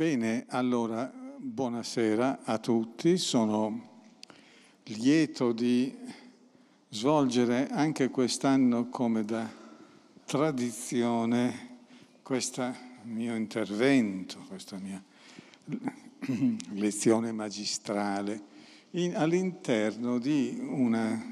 Bene, allora buonasera a tutti, sono lieto di svolgere anche quest'anno come da tradizione questo mio intervento, questa mia lezione magistrale all'interno di una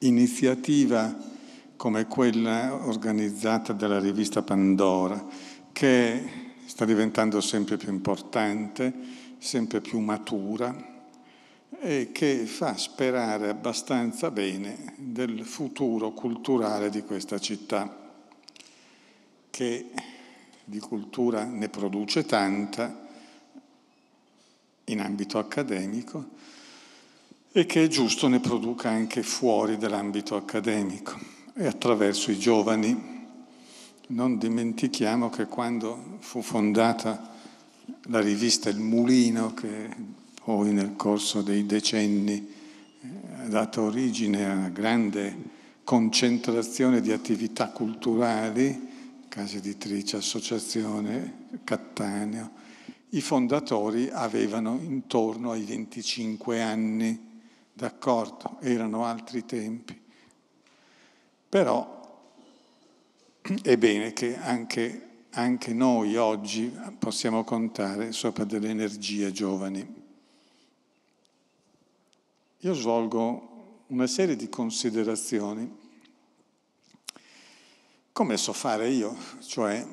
iniziativa come quella organizzata dalla rivista Pandora che sta diventando sempre più importante, sempre più matura e che fa sperare abbastanza bene del futuro culturale di questa città, che di cultura ne produce tanta in ambito accademico e che è giusto ne produca anche fuori dell'ambito accademico e attraverso i giovani non dimentichiamo che quando fu fondata la rivista Il Mulino, che poi nel corso dei decenni eh, ha dato origine a una grande concentrazione di attività culturali, casa editrice, associazione, Cattaneo, i fondatori avevano intorno ai 25 anni, d'accordo, erano altri tempi. Però è bene che anche, anche noi oggi possiamo contare sopra delle energie giovani. Io svolgo una serie di considerazioni, come so fare io, cioè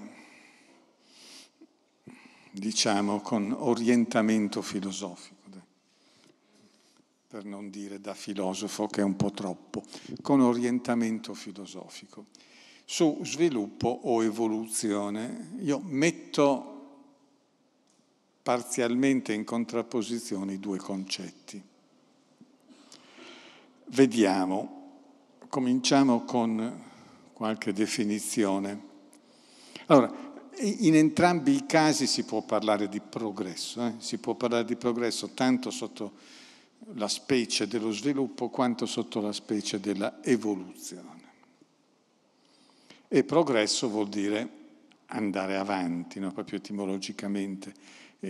diciamo con orientamento filosofico, per non dire da filosofo che è un po' troppo, con orientamento filosofico su sviluppo o evoluzione. Io metto parzialmente in contrapposizione i due concetti. Vediamo, cominciamo con qualche definizione. Allora, in entrambi i casi si può parlare di progresso, eh? si può parlare di progresso tanto sotto la specie dello sviluppo quanto sotto la specie della evoluzione e progresso vuol dire andare avanti, no? proprio etimologicamente,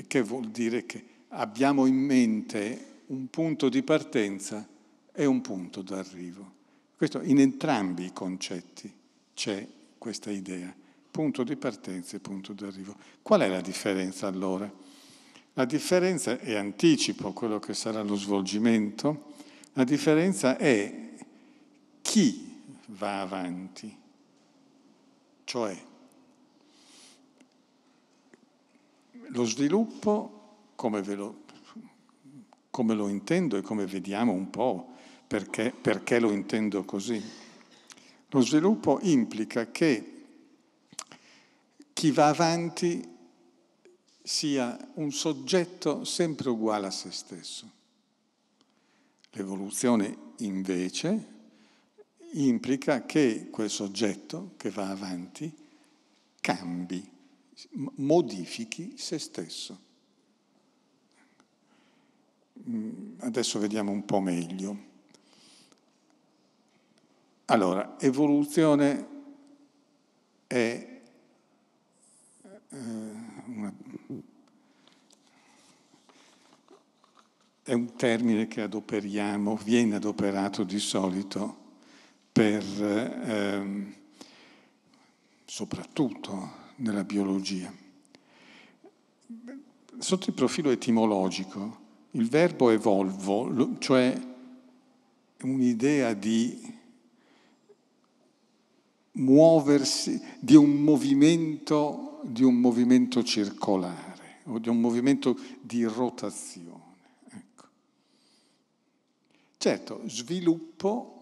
che vuol dire che abbiamo in mente un punto di partenza e un punto d'arrivo. Questo, in entrambi i concetti c'è questa idea, punto di partenza e punto d'arrivo. Qual è la differenza allora? La differenza, e anticipo quello che sarà lo svolgimento, la differenza è chi va avanti cioè lo sviluppo, come, lo, come lo, intendo e come vediamo un po', perché, perché lo intendo così, lo sviluppo implica che chi va avanti sia un soggetto sempre uguale a se stesso. L'evoluzione invece implica che quel soggetto che va avanti cambi, modifichi se stesso. Mm, adesso vediamo un po' meglio. Allora, evoluzione è eh, una è un termine che adoperiamo, viene adoperato di solito per, ehm, soprattutto nella biologia. Sotto il profilo etimologico, il verbo evolvo, cioè un'idea di muoversi, di un movimento, di un movimento circolare o di un movimento di rotazione. Ecco. Certo, sviluppo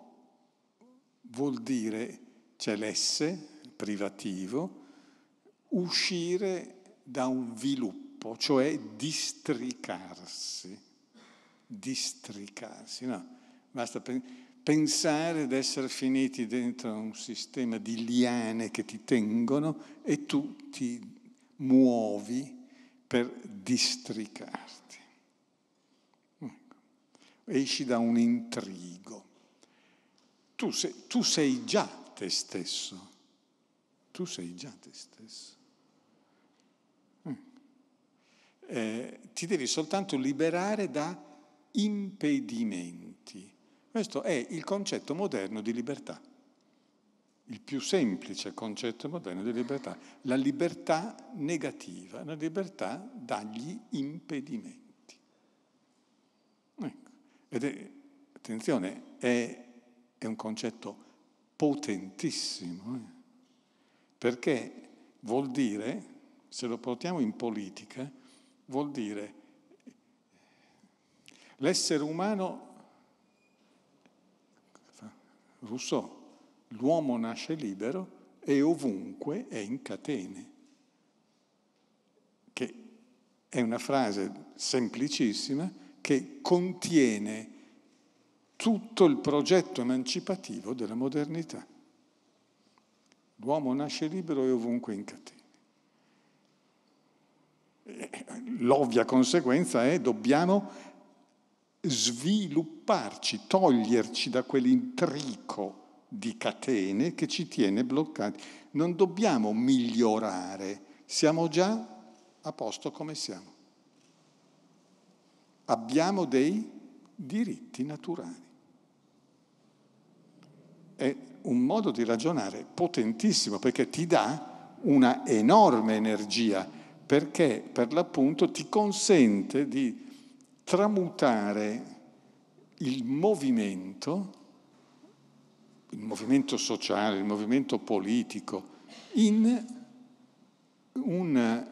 vuol dire c'è l'esse privativo, uscire da un viluppo, cioè districarsi. Districarsi, no? Basta pensare di essere finiti dentro un sistema di liane che ti tengono e tu ti muovi per districarti. Ecco. Esci da un intrigo tu sei, tu sei già te stesso, tu sei già te stesso. Mm. Eh, ti devi soltanto liberare da impedimenti. Questo è il concetto moderno di libertà, il più semplice concetto moderno di libertà, la libertà negativa, la libertà dagli impedimenti. Ecco. Ed è, attenzione, è è un concetto potentissimo, eh? perché vuol dire, se lo portiamo in politica, vuol dire l'essere umano, Rousseau, l'uomo nasce libero e ovunque è in catene, che è una frase semplicissima che contiene tutto il progetto emancipativo della modernità. L'uomo nasce libero e ovunque in catene. Eh, l'ovvia conseguenza è dobbiamo svilupparci, toglierci da quell'intrico di catene che ci tiene bloccati. Non dobbiamo migliorare, siamo già a posto come siamo. Abbiamo dei diritti naturali è un modo di ragionare potentissimo perché ti dà una enorme energia, perché per l'appunto ti consente di tramutare il movimento, il movimento sociale, il movimento politico, in un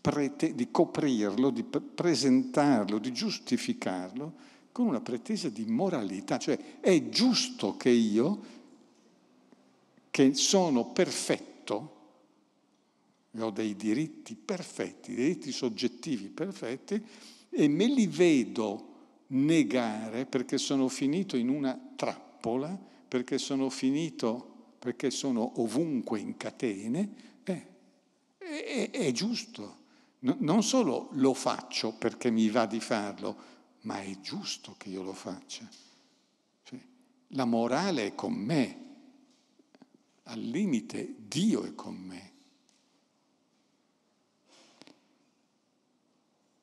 prete- di coprirlo, di presentarlo, di giustificarlo con una pretesa di moralità, cioè è giusto che io, che sono perfetto, ho dei diritti perfetti, dei diritti soggettivi perfetti, e me li vedo negare perché sono finito in una trappola, perché sono finito, perché sono ovunque in catene, eh, è, è, giusto. non solo lo faccio perché mi va di farlo, ma è giusto che io lo faccia. Cioè, la morale è con me, al limite Dio è con me.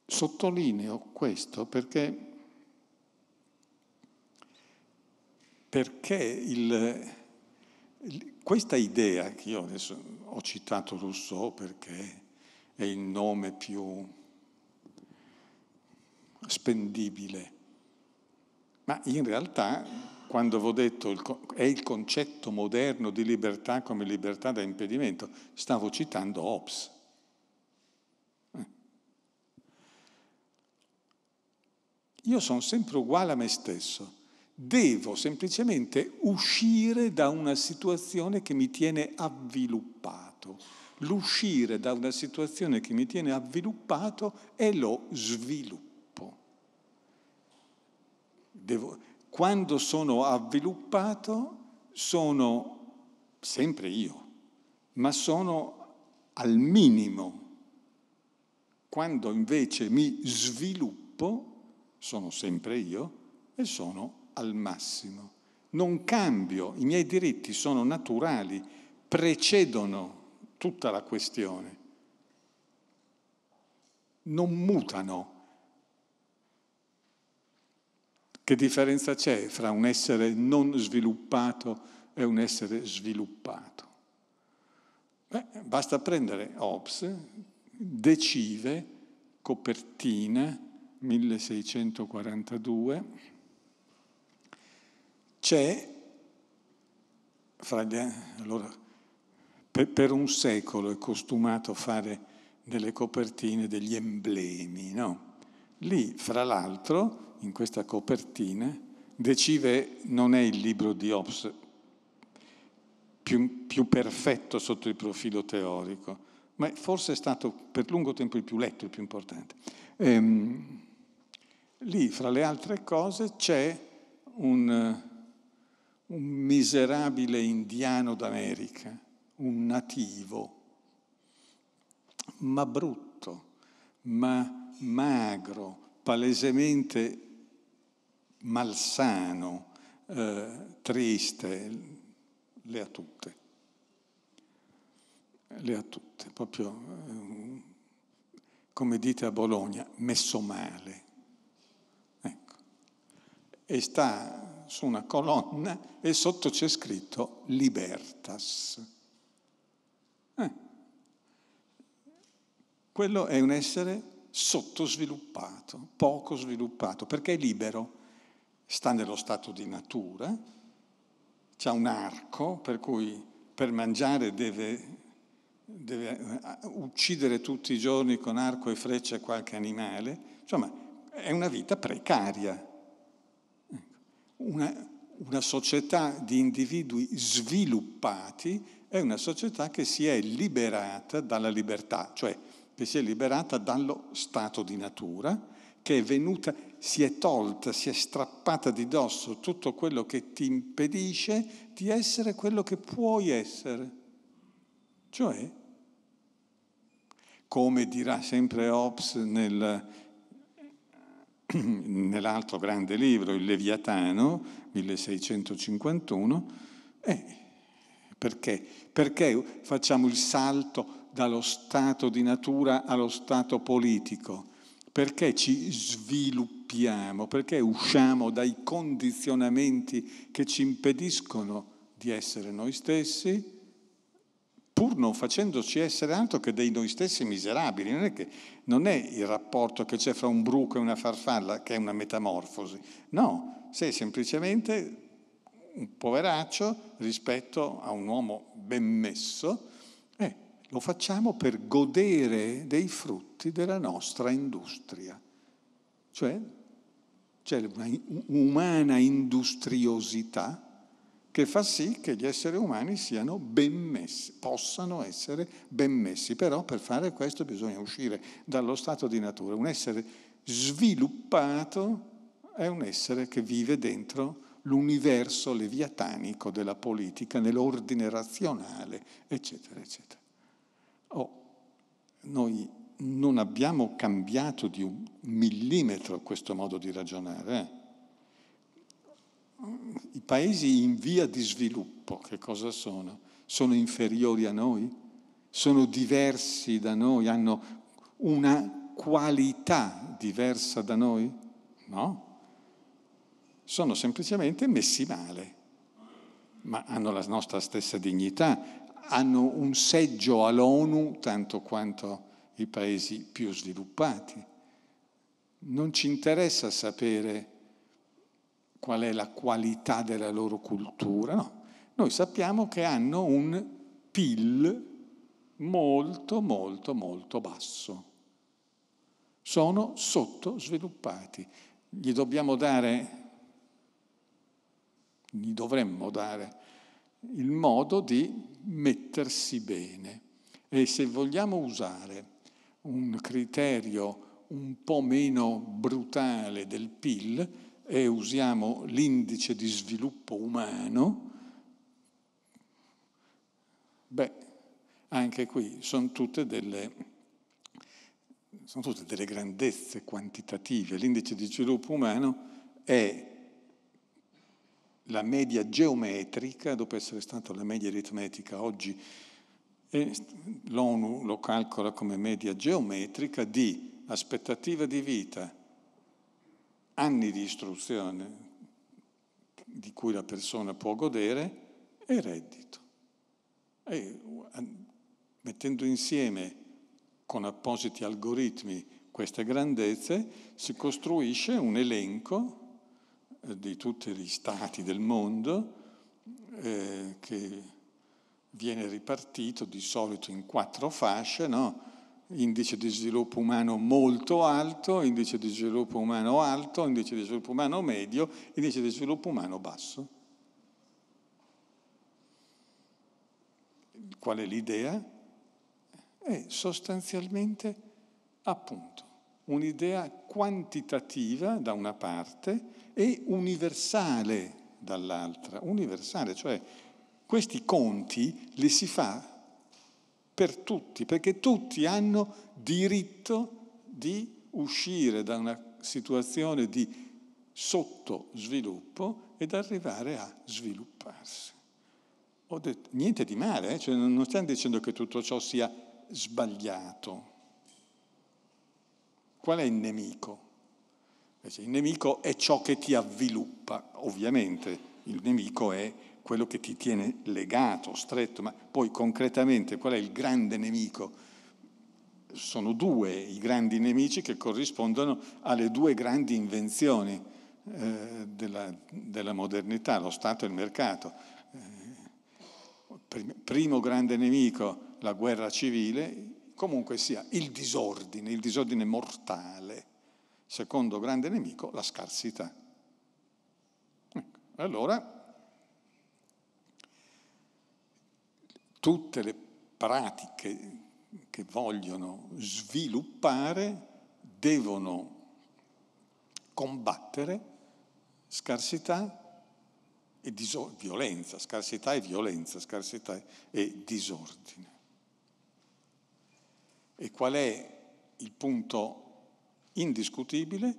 Sottolineo questo perché, perché il, questa idea che io adesso ho citato Rousseau perché è il nome più spendibile. Ma in realtà, quando avevo detto è il concetto moderno di libertà come libertà da impedimento, stavo citando Hobbes. Eh. Io sono sempre uguale a me stesso devo semplicemente uscire da una situazione che mi tiene avviluppato. L'uscire da una situazione che mi tiene avviluppato è lo sviluppo devo, quando sono avviluppato sono sempre io, ma sono al minimo. Quando invece mi sviluppo sono sempre io e sono al massimo. Non cambio, i miei diritti sono naturali, precedono tutta la questione. Non mutano Che differenza c'è fra un essere non sviluppato e un essere sviluppato? Beh, basta prendere Hobbes, Decive, copertina 1642, c'è fra gli, allora, per, per, un secolo è costumato fare delle copertine degli emblemi, no? Lì, fra l'altro, in questa copertina, Decive non è il libro di Hobbes più, più, perfetto sotto il profilo teorico, ma forse è stato per lungo tempo il più letto, il più importante. Ehm, lì, fra le altre cose, c'è un, un miserabile indiano d'America, un nativo, ma brutto, ma magro, palesemente malsano, eh, triste, le ha tutte. Le ha tutte, proprio eh, come dite a Bologna, messo male. Ecco. E sta su una colonna e sotto c'è scritto libertas. Eh. Quello è un essere sottosviluppato, poco sviluppato, perché è libero sta nello stato di natura, c'è un arco per cui per mangiare deve, deve eh, uccidere tutti i giorni con arco e freccia qualche animale, insomma è una vita precaria. Ecco, una, una società di individui sviluppati è una società che si è liberata dalla libertà, cioè che si è liberata dallo stato di natura, che è venuta si è tolta, si è strappata di dosso tutto quello che ti impedisce di essere quello che puoi essere. Cioè, come dirà sempre Hobbes nel, nell'altro grande libro, il Leviatano, 1651, eh, perché? Perché facciamo il salto dallo stato di natura allo stato politico? Perché ci sviluppiamo? sviluppiamo, perché usciamo dai condizionamenti che ci impediscono di essere noi stessi, pur non facendoci essere altro che dei noi stessi miserabili. Non è, che, non è il rapporto che c'è fra un bruco e una farfalla che è una metamorfosi, no, sei semplicemente un poveraccio rispetto a un uomo ben messo. Eh, lo facciamo per godere dei frutti della nostra industria. Cioè c'è un'umana industriosità che fa sì che gli esseri umani siano ben messi, possano essere ben messi. Però per fare questo bisogna uscire dallo stato di natura. Un essere sviluppato è un essere che vive dentro l'universo leviatanico della politica, nell'ordine razionale, eccetera, eccetera. Oh, noi non abbiamo cambiato di un millimetro questo modo di ragionare. Eh. I paesi in via di sviluppo, che cosa sono? Sono inferiori a noi? Sono diversi da noi? Hanno una qualità diversa da noi? No. Sono semplicemente messi male, ma hanno la nostra stessa dignità, hanno un seggio all'ONU tanto quanto i paesi più sviluppati. Non ci interessa sapere qual è la qualità della loro cultura, no. Noi sappiamo che hanno un PIL molto, molto, molto basso. Sono sottosviluppati. Gli dobbiamo dare, gli dovremmo dare il modo di mettersi bene. E se vogliamo usare un criterio un po' meno brutale del PIL e usiamo l'indice di sviluppo umano, beh, anche qui sono tutte delle, sono tutte delle grandezze quantitative. L'indice di sviluppo umano è la media geometrica, dopo essere stata la media aritmetica oggi e l'ONU lo calcola come media geometrica di aspettativa di vita, anni di istruzione di cui la persona può godere e reddito. E mettendo insieme con appositi algoritmi queste grandezze si costruisce un elenco eh, di tutti gli stati del mondo eh, che viene ripartito di solito in quattro fasce, no? indice di sviluppo umano molto alto, indice di sviluppo umano alto, indice di sviluppo umano medio, indice di sviluppo umano basso. Qual è l'idea? È sostanzialmente appunto un'idea quantitativa da una parte e universale dall'altra, universale, cioè questi conti li si fa per tutti, perché tutti hanno diritto di uscire da una situazione di sottosviluppo ed arrivare a svilupparsi. Ho detto niente di male, eh? cioè, non stiamo dicendo che tutto ciò sia sbagliato. Qual è il nemico? il nemico è ciò che ti avviluppa, ovviamente il nemico è quello che ti tiene legato, stretto, ma poi concretamente qual è il grande nemico? Sono due i grandi nemici che corrispondono alle due grandi invenzioni eh, della, della, modernità, lo Stato e il mercato. Eh, primo grande nemico, la guerra civile, comunque sia il disordine, il disordine mortale. Secondo grande nemico, la scarsità. Ecco, allora tutte le pratiche che vogliono sviluppare devono combattere scarsità e disor- violenza, scarsità e violenza, scarsità e disordine. E qual è il punto indiscutibile?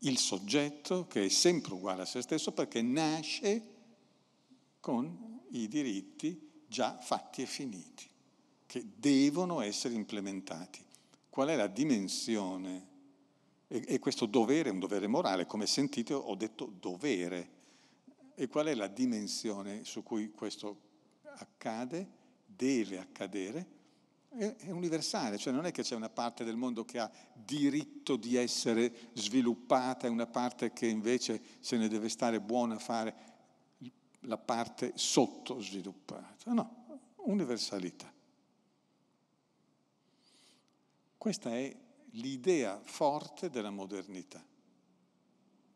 Il soggetto che è sempre uguale a se stesso perché nasce con i diritti già fatti e finiti, che devono essere implementati. Qual è la dimensione? E, e questo dovere è un dovere morale, come sentite ho detto dovere. E qual è la dimensione su cui questo accade, deve accadere? è, universale, cioè non è che c'è una parte del mondo che ha diritto di essere sviluppata e una parte che invece se ne deve stare buona a fare la parte sottosviluppata, no, universalità. Questa è l'idea forte della modernità.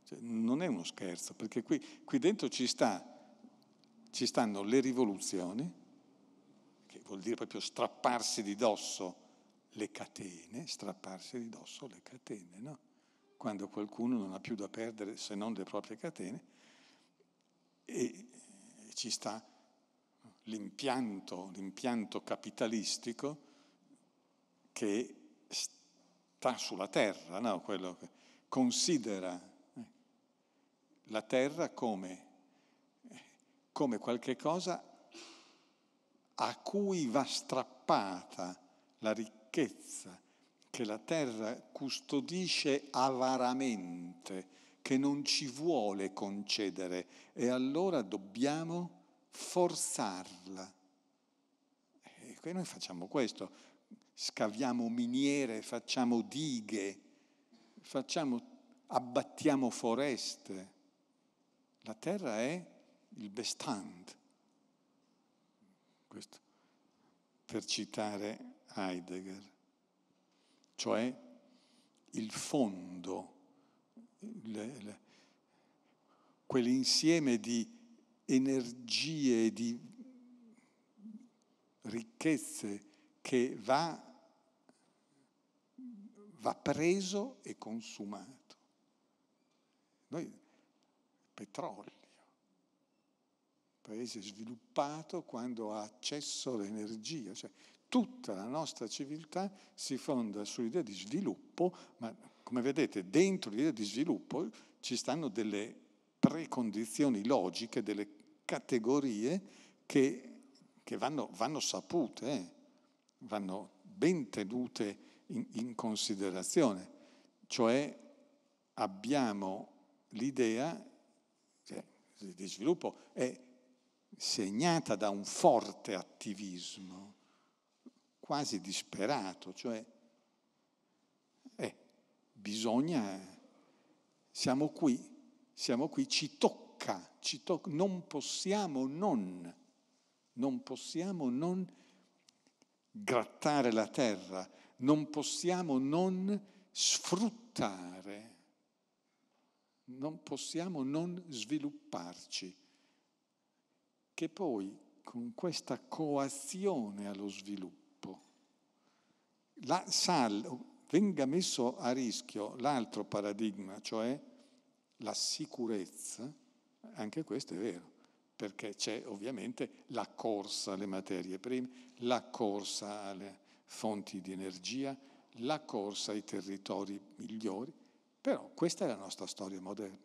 Cioè, non è uno scherzo, perché qui, qui dentro ci, sta, ci stanno le rivoluzioni, che vuol dire proprio strapparsi di dosso le catene, strapparsi di dosso le catene, no? quando qualcuno non ha più da perdere se non le proprie catene, e ci sta l'impianto, l'impianto capitalistico che sta sulla terra, no? quello che considera eh, la terra come, come qualche cosa a cui va strappata la ricchezza che la terra custodisce avaramente che non ci vuole concedere e allora dobbiamo forzarla. E noi facciamo questo, scaviamo miniere, facciamo dighe, facciamo, abbattiamo foreste. La terra è il bestand. Questo per citare Heidegger, cioè il fondo le, le, quell'insieme di energie, di ricchezze che va, va preso e consumato. Noi, petrolio, paese sviluppato quando ha accesso all'energia, cioè tutta la nostra civiltà si fonda sull'idea di sviluppo, ma come vedete, dentro l'idea di sviluppo ci stanno delle precondizioni logiche, delle categorie che, che vanno, vanno, sapute, eh? vanno ben tenute in, in considerazione. Cioè abbiamo l'idea cioè, di sviluppo è segnata da un forte attivismo, quasi disperato, cioè bisogna, siamo qui, siamo qui, ci tocca, ci tocca non possiamo non, non possiamo non grattare la terra, non possiamo non sfruttare, non possiamo non svilupparci, che poi con questa coazione allo sviluppo, la sal, venga messo a rischio l'altro paradigma, cioè la sicurezza, anche questo è vero, perché c'è ovviamente la corsa alle materie prime, la corsa alle fonti di energia, la corsa ai territori migliori, però questa è la nostra storia moderna.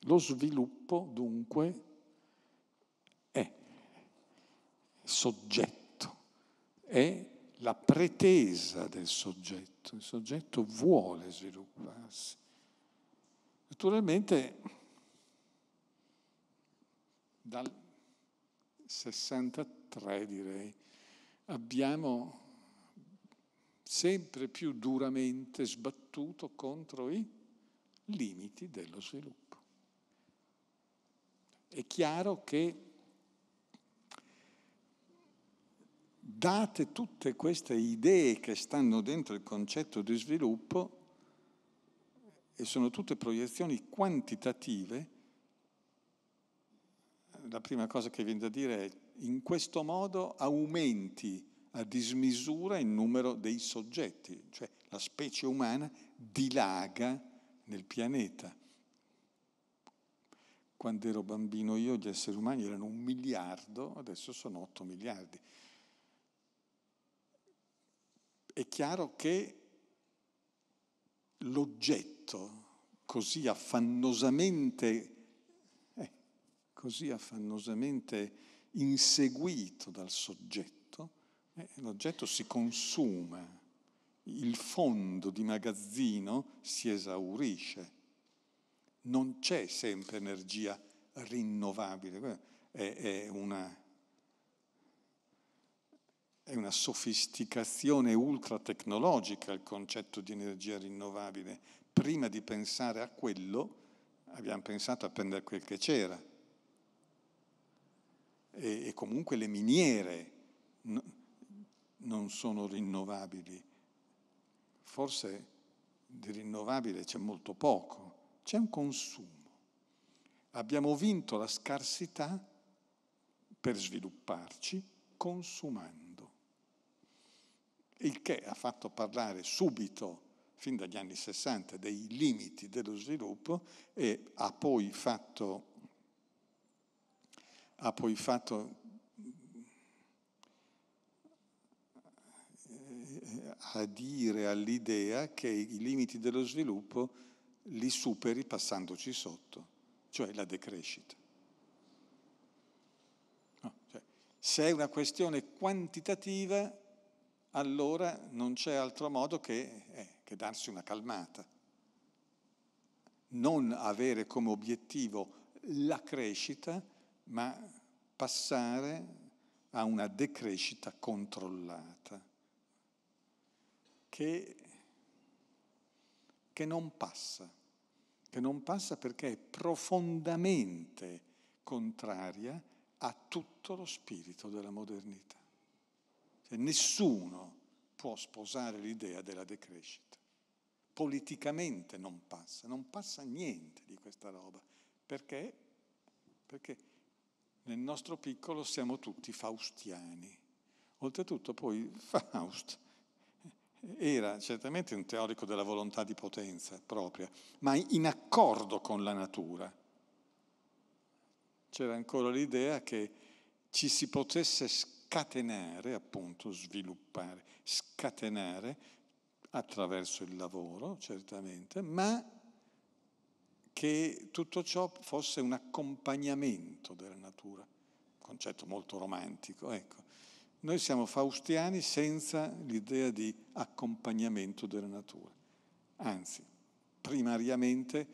Lo sviluppo dunque soggetto, è la pretesa del soggetto. Il soggetto vuole svilupparsi. Naturalmente dal 63 direi abbiamo sempre più duramente sbattuto contro i limiti dello sviluppo. È chiaro che date tutte queste idee che stanno dentro il concetto di sviluppo, e sono tutte proiezioni quantitative, la prima cosa che viene da dire è in questo modo aumenti a dismisura il numero dei soggetti, cioè la specie umana dilaga nel pianeta. Quando ero bambino io gli esseri umani erano un miliardo, adesso sono otto miliardi è chiaro che l'oggetto così affannosamente, eh, così affannosamente inseguito dal soggetto, eh, l'oggetto si consuma, il fondo di magazzino si esaurisce, non c'è sempre energia rinnovabile, eh, è, è una è una sofisticazione ultra tecnologica il concetto di energia rinnovabile. Prima di pensare a quello, abbiamo pensato a prendere quel che c'era. E, e comunque le miniere no, non sono rinnovabili. Forse di rinnovabile c'è molto poco, c'è un consumo. Abbiamo vinto la scarsità per svilupparci consumando il che ha fatto parlare subito, fin dagli anni 60, dei limiti dello sviluppo e ha poi fatto, ha poi fatto eh, adire all'idea che i limiti dello sviluppo li superi passandoci sotto, cioè la decrescita. No, cioè, se è una questione quantitativa, allora non c'è altro modo che, eh, che darsi una calmata. Non avere come obiettivo la crescita, ma passare a una decrescita controllata, che, che, non passa, che non passa perché è profondamente contraria a tutto lo spirito della modernità. Cioè, nessuno può sposare l'idea della decrescita. Politicamente non passa, non passa niente di questa roba. Perché? Perché nel nostro piccolo siamo tutti faustiani. Oltretutto poi Faust era certamente un teorico della volontà di potenza propria, ma in accordo con la natura. C'era ancora l'idea che ci si potesse scatenare, appunto sviluppare, scatenare attraverso il lavoro, certamente, ma che tutto ciò fosse un accompagnamento della natura, concetto molto romantico, ecco. Noi siamo faustiani senza l'idea di accompagnamento della natura, anzi, primariamente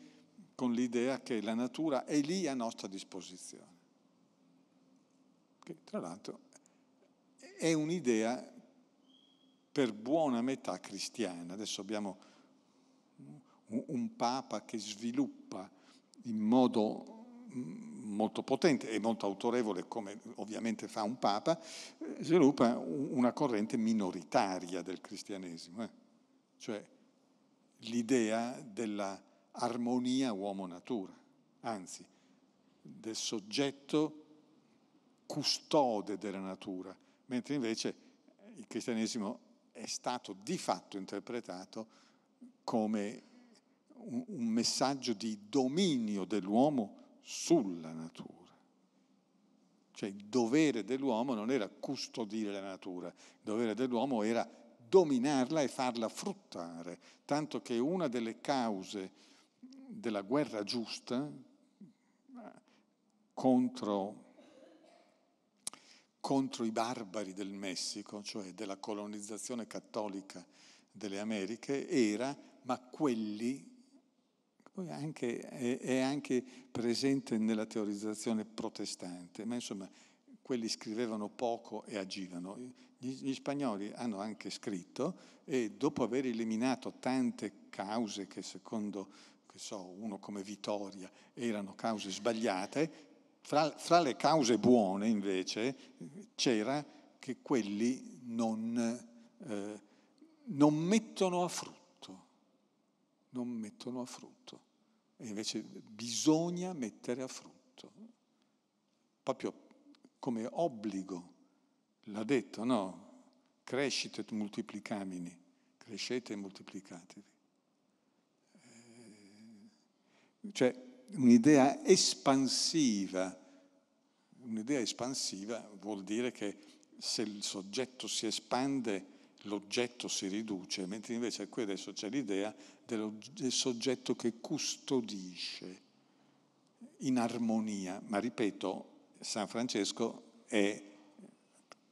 con l'idea che la natura è lì a nostra disposizione, che tra l'altro è un'idea per buona metà cristiana. Adesso abbiamo un Papa che sviluppa in modo mm, molto potente e molto autorevole, come ovviamente fa un Papa, sviluppa una corrente minoritaria del cristianesimo, eh? cioè l'idea della armonia uomo-natura, anzi del soggetto custode della natura, mentre invece il cristianesimo è stato di fatto interpretato come un, messaggio di dominio dell'uomo sulla natura. Cioè il dovere dell'uomo non era custodire la natura, il dovere dell'uomo era dominarla e farla fruttare, tanto che una delle cause della guerra giusta eh, contro contro i barbari del Messico, cioè della colonizzazione cattolica delle Americhe, era ma quelli, poi anche, è, è anche presente nella teorizzazione protestante, ma insomma quelli scrivevano poco e agivano. Gli, gli, spagnoli hanno anche scritto e dopo aver eliminato tante cause che secondo che so, uno come Vittoria erano cause sbagliate, fra, fra le cause buone invece c'era che quelli non, eh, non mettono a frutto non mettono a frutto. E invece bisogna mettere a frutto, proprio come obbligo. L'ha detto, no? Crescite et multiplicamini, crescete e moltiplicatevi. Eh, cioè, un'idea espansiva. Un'idea espansiva vuol dire che se il soggetto si espande l'oggetto si riduce, mentre invece qui adesso c'è l'idea del soggetto che custodisce in armonia. Ma ripeto, San Francesco è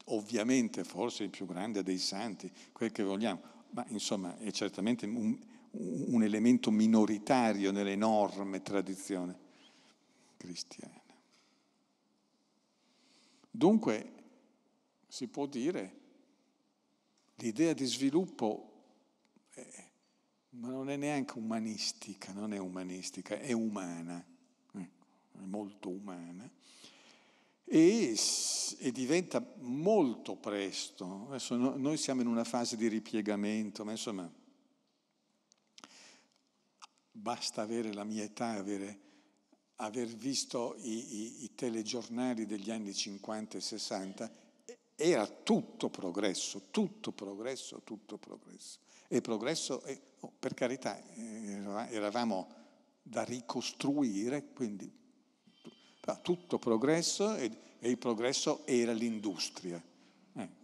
ovviamente forse il più grande dei santi, quel che vogliamo, ma insomma è certamente un, un elemento minoritario nell'enorme tradizione cristiana. Dunque si può dire l'idea di sviluppo è, ma non è neanche umanistica, non è umanistica, è umana, eh, è molto umana e, e diventa molto presto. Adesso no, noi siamo in una fase di ripiegamento, ma insomma basta avere la mia età, avere, aver visto i, i, i telegiornali degli anni 50 e 60, era tutto progresso, tutto progresso, tutto progresso. E progresso, e, oh, per carità, eravamo da ricostruire, quindi tutto progresso e, e il progresso era l'industria. Ecco.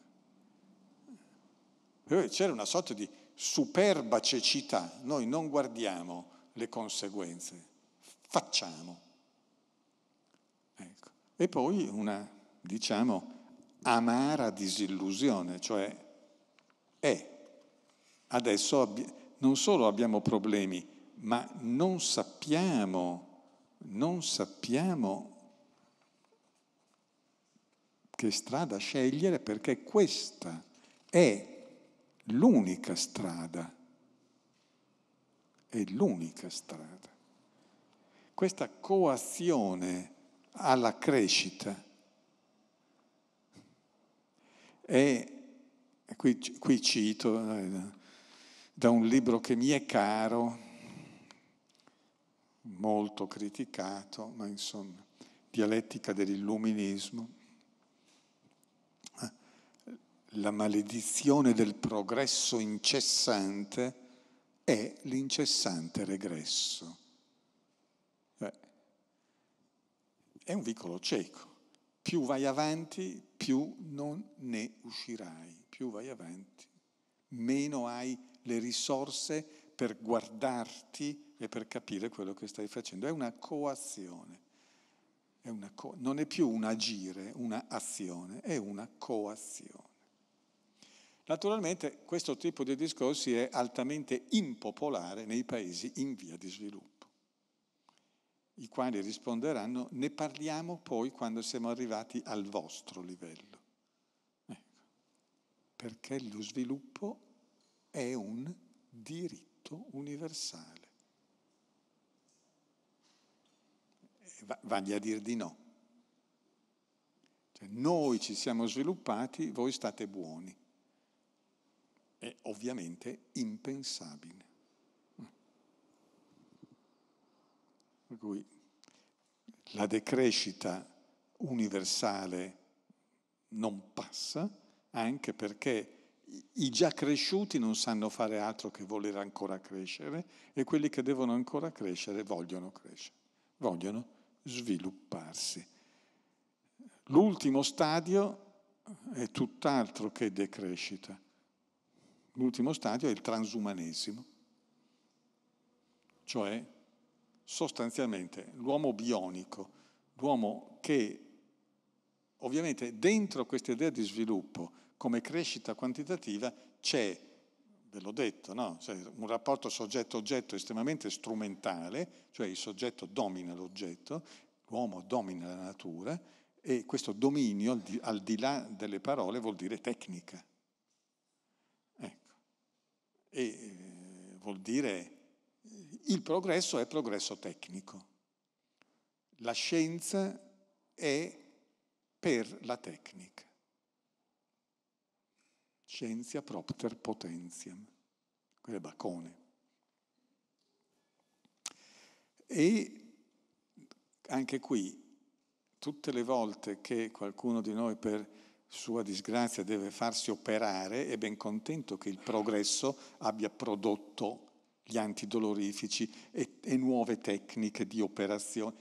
Eh. C'era una sorta di superba cecità, noi non guardiamo le conseguenze. Facciamo. Ecco. E poi una, diciamo, amara disillusione, cioè è. Eh, adesso abbi- non solo abbiamo problemi, ma non sappiamo, non sappiamo che strada scegliere perché questa è l'unica strada è l'unica strada. Questa coazione alla crescita è, qui, qui cito eh, da un libro che mi è caro, molto criticato, ma insomma, dialettica dell'illuminismo, eh, la maledizione del progresso incessante è l'incessante regresso. Beh, è un vicolo cieco. Più vai avanti, più non ne uscirai. Più vai avanti, meno hai le risorse per guardarti e per capire quello che stai facendo. È una coazione. È una co- non è più un agire, una azione, è una coazione. Naturalmente questo tipo di discorsi è altamente impopolare nei paesi in via di sviluppo, i quali risponderanno ne parliamo poi quando siamo arrivati al vostro livello. Ecco. Perché lo sviluppo è un diritto universale. Va- vagli a dir di no. Cioè, noi ci siamo sviluppati, voi state buoni è ovviamente impensabile. Per cui la decrescita universale non passa, anche perché i già cresciuti non sanno fare altro che voler ancora crescere e quelli che devono ancora crescere vogliono crescere, vogliono svilupparsi. L'ultimo stadio è tutt'altro che decrescita, L'ultimo stadio è il transumanesimo, cioè sostanzialmente l'uomo bionico, l'uomo che ovviamente dentro questa idea di sviluppo come crescita quantitativa c'è, ve l'ho detto, no? cioè, un rapporto soggetto-oggetto estremamente strumentale, cioè il soggetto domina l'oggetto, l'uomo domina la natura e questo dominio al di là delle parole vuol dire tecnica. E eh, vuol dire il progresso è progresso tecnico. La scienza è per la tecnica. Scienza propter potentiam. Quello è Bacone. E anche qui, tutte le volte che qualcuno di noi per sua disgrazia deve farsi operare, è ben contento che il progresso abbia prodotto gli antidolorifici e, e nuove tecniche di operazione.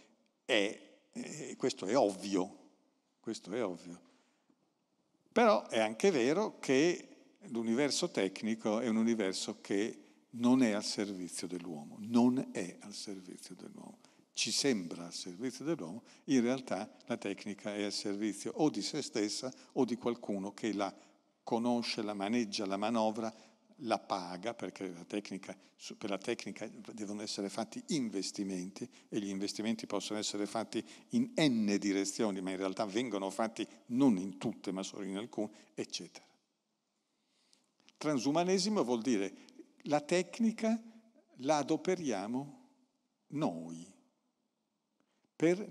È, è, eh, questo è ovvio, questo è ovvio. Però è anche vero che l'universo tecnico è un universo che non è al servizio dell'uomo, non è al servizio dell'uomo ci sembra al servizio dell'uomo, in realtà la tecnica è al servizio o di se stessa o di qualcuno che la conosce, la maneggia, la manovra, la paga, perché la tecnica, per la tecnica devono essere fatti investimenti e gli investimenti possono essere fatti in n direzioni, ma in realtà vengono fatti non in tutte, ma solo in alcune, eccetera. Transumanesimo vuol dire la tecnica la adoperiamo noi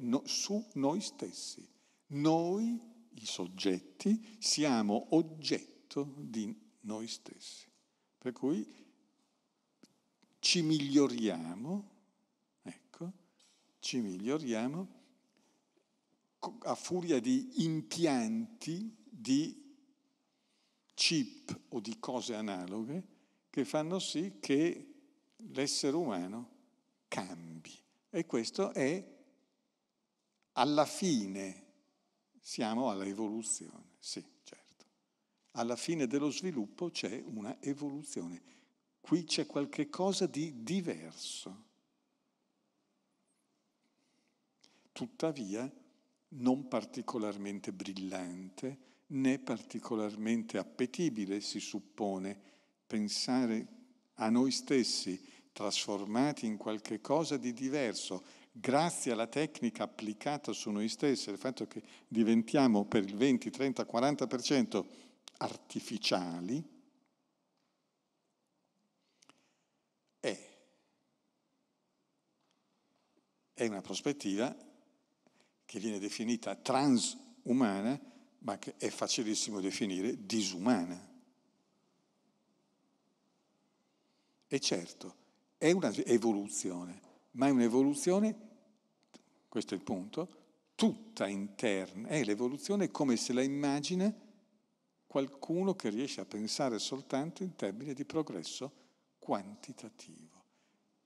no, su noi stessi. Noi, i soggetti, siamo oggetto di noi stessi. Per cui ci miglioriamo, ecco, ci miglioriamo a furia di impianti di chip o di cose analoghe che fanno sì che l'essere umano cambi. E questo è alla fine siamo alla evoluzione, sì, certo. Alla fine dello sviluppo c'è una evoluzione. Qui c'è qualche cosa di diverso. Tuttavia non particolarmente brillante né particolarmente appetibile, si suppone, pensare a noi stessi trasformati in qualche cosa di diverso, grazie alla tecnica applicata su noi stessi, il fatto che diventiamo per il 20, 30, 40% artificiali, è, è una prospettiva che viene definita transumana, ma che è facilissimo definire disumana. E certo, è un'evoluzione, ma è un'evoluzione questo è il punto, tutta interna, è l'evoluzione come se la immagina qualcuno che riesce a pensare soltanto in termini di progresso quantitativo.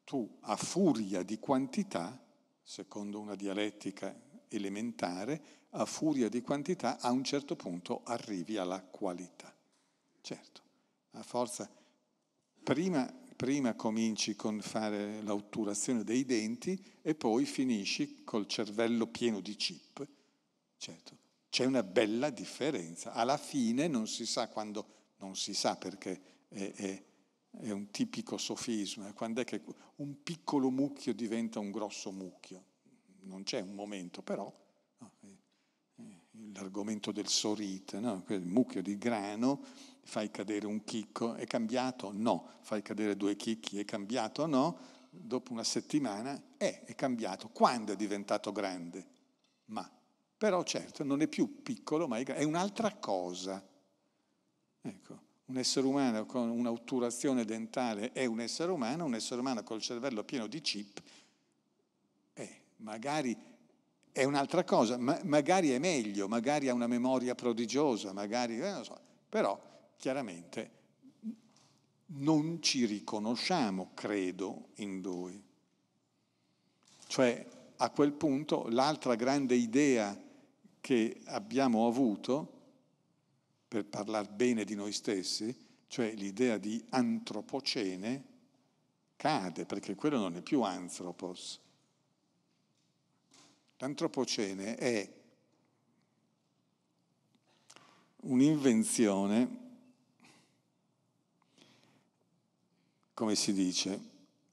Tu a furia di quantità, secondo una dialettica elementare, a furia di quantità a un certo punto arrivi alla qualità. Certo, a forza, prima prima cominci con fare l'otturazione dei denti e poi finisci col cervello pieno di chip. Certo, c'è una bella differenza. Alla fine non si sa quando, non si sa perché è, è, è un tipico sofismo, quando è che un piccolo mucchio diventa un grosso mucchio. Non c'è un momento, però l'argomento del sorite, no? il mucchio di grano fai cadere un chicco, è cambiato? No. Fai cadere due chicchi, è cambiato? No. Dopo una settimana è, è cambiato. Quando è diventato grande? Ma. Però certo, non è più piccolo, ma è, è un'altra cosa. Ecco, un essere umano con un'otturazione dentale è un essere umano, un essere umano col cervello pieno di chip eh, magari è un'altra cosa, ma magari è meglio, magari ha una memoria prodigiosa, magari, eh, non so, però chiaramente non ci riconosciamo, credo, in lui. Cioè, a quel punto, l'altra grande idea che abbiamo avuto, per parlare bene di noi stessi, cioè l'idea di antropocene, cade, perché quello non è più antropos. L'antropocene è un'invenzione come si dice,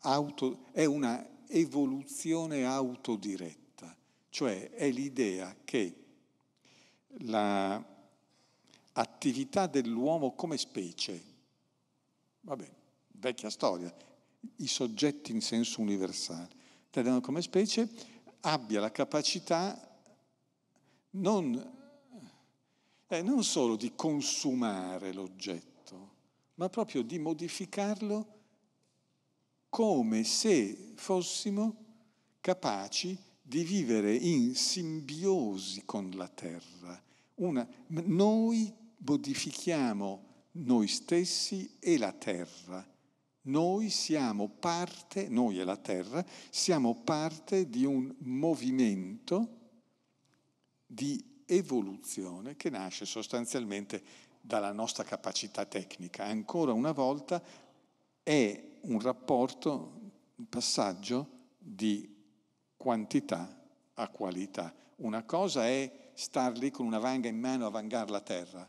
auto, è una evoluzione autodiretta, cioè è l'idea che l'attività la dell'uomo come specie, vabbè, vecchia storia, i soggetti in senso universale, italiano come specie, abbia la capacità non, eh, non solo di consumare l'oggetto, ma proprio di modificarlo come se fossimo capaci di vivere in simbiosi con la terra. Una, noi modifichiamo noi stessi e la terra. Noi siamo parte, noi e la terra, siamo parte di un movimento di evoluzione che nasce sostanzialmente dalla nostra capacità tecnica. Ancora una volta è un rapporto, un passaggio di quantità a qualità. Una cosa è star lì con una vanga in mano a vangare la terra,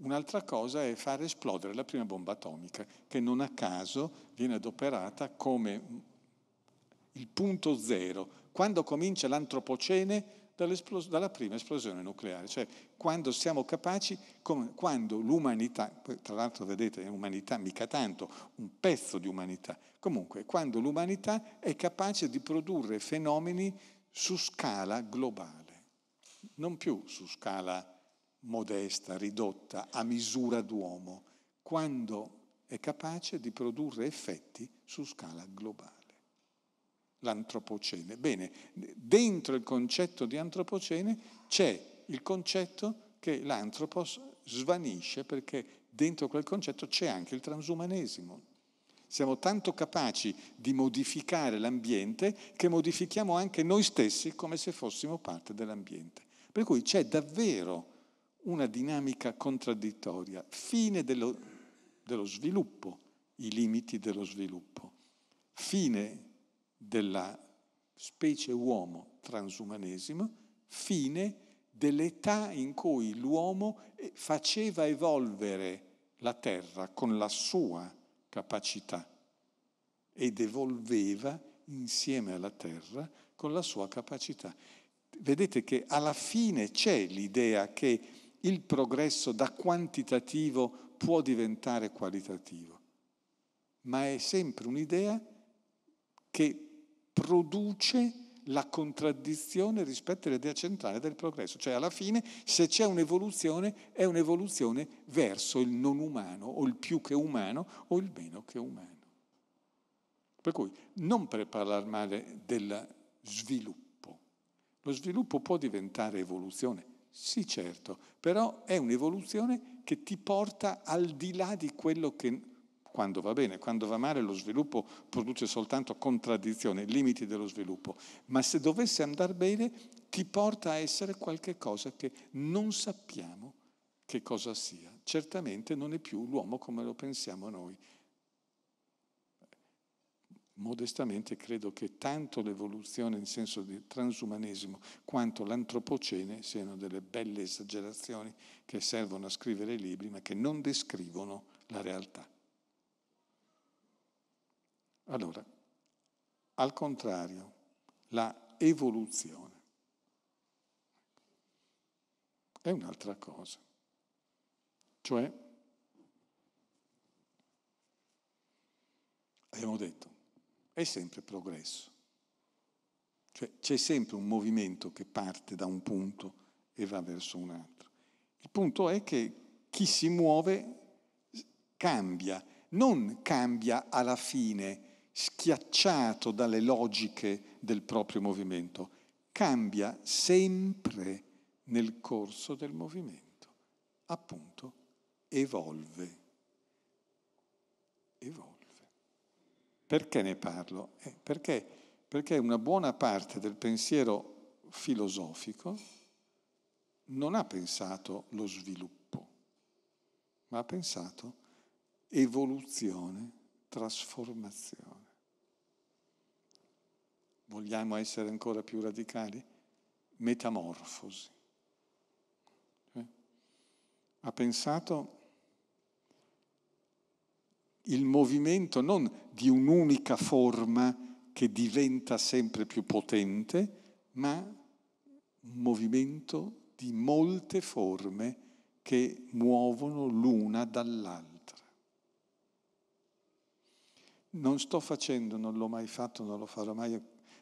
un'altra cosa è far esplodere la prima bomba atomica, che non a caso viene adoperata come il punto zero. Quando comincia l'antropocene dalla prima esplosione nucleare, cioè quando siamo capaci, quando l'umanità, tra l'altro vedete, è umanità mica tanto, un pezzo di umanità, comunque quando l'umanità è capace di produrre fenomeni su scala globale, non più su scala modesta, ridotta, a misura d'uomo, quando è capace di produrre effetti su scala globale l'antropocene. Bene, dentro il concetto di antropocene c'è il concetto che l'antropos svanisce perché dentro quel concetto c'è anche il transumanesimo. Siamo tanto capaci di modificare l'ambiente che modifichiamo anche noi stessi come se fossimo parte dell'ambiente. Per cui c'è davvero una dinamica contraddittoria, fine dello, dello sviluppo, i limiti dello sviluppo, fine della specie uomo transumanesimo, fine dell'età in cui l'uomo eh, faceva evolvere la terra con la sua capacità ed evolveva insieme alla terra con la sua capacità. Vedete che alla fine c'è l'idea che il progresso da quantitativo può diventare qualitativo, ma è sempre un'idea che produce la contraddizione rispetto all'idea centrale del progresso. Cioè alla fine se c'è un'evoluzione è un'evoluzione verso il non umano o il più che umano o il meno che umano. Per cui non per parlare male del sviluppo. Lo sviluppo può diventare evoluzione, sì certo, però è un'evoluzione che ti porta al di là di quello che quando va bene, quando va male lo sviluppo produce soltanto contraddizione, limiti dello sviluppo, ma se dovesse andare bene ti porta a essere qualche cosa che non sappiamo che cosa sia. Certamente non è più l'uomo come lo pensiamo noi. Modestamente credo che tanto l'evoluzione in senso di transumanesimo quanto l'antropocene siano delle belle esagerazioni che servono a scrivere libri ma che non descrivono la realtà. Allora, al contrario, la evoluzione è un'altra cosa. Cioè, abbiamo detto, è sempre progresso. Cioè, c'è sempre un movimento che parte da un punto e va verso un altro. Il punto è che chi si muove cambia, non cambia alla fine schiacciato dalle logiche del proprio movimento, cambia sempre nel corso del movimento, appunto evolve. Evolve. Perché ne parlo? Eh, perché, perché una buona parte del pensiero filosofico non ha pensato lo sviluppo, ma ha pensato evoluzione, trasformazione vogliamo essere ancora più radicali, metamorfosi. Cioè, ha pensato il movimento non di un'unica forma che diventa sempre più potente, ma un movimento di molte forme che muovono l'una dall'altra. Non sto facendo, non l'ho mai fatto, non lo farò mai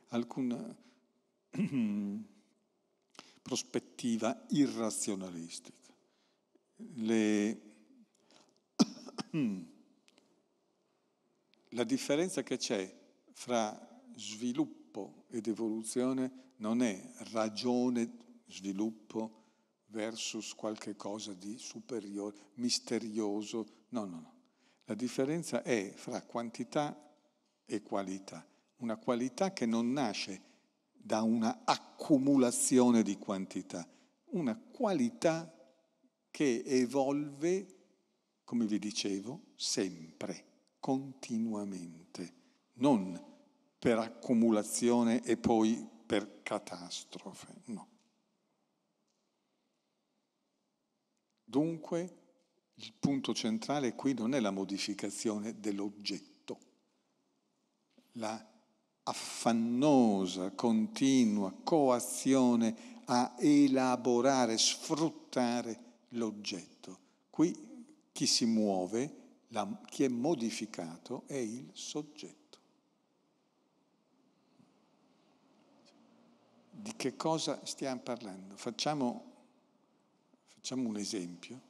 alcuna prospettiva irrazionalistica. Le La differenza che c'è fra sviluppo ed evoluzione non è ragione sviluppo versus qualche cosa di superiore, misterioso, no, no, no. La differenza è fra quantità e qualità una qualità che non nasce da una accumulazione di quantità, una qualità che evolve, come vi dicevo, sempre, continuamente, non per accumulazione e poi per catastrofe, no. Dunque il punto centrale qui non è la modificazione dell'oggetto, la modificazione affannosa, continua coazione a elaborare, sfruttare l'oggetto. Qui chi si muove, la, chi è modificato è il soggetto. Di che cosa stiamo parlando? Facciamo, facciamo un esempio.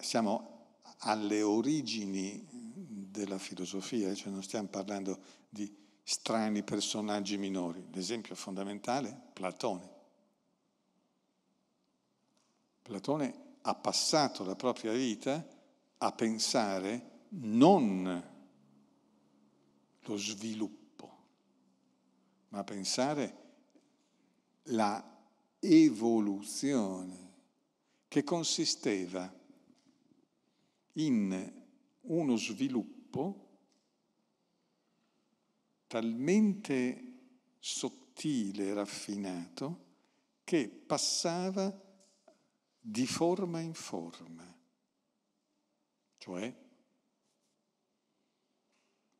siamo alle origini della filosofia, eh, cioè non stiamo parlando di strani personaggi minori. L'esempio fondamentale, è Platone. Platone ha passato la propria vita a pensare non lo sviluppo, ma a pensare la evoluzione che consisteva in uno sviluppo corpo talmente sottile e raffinato che passava di forma in forma. Cioè,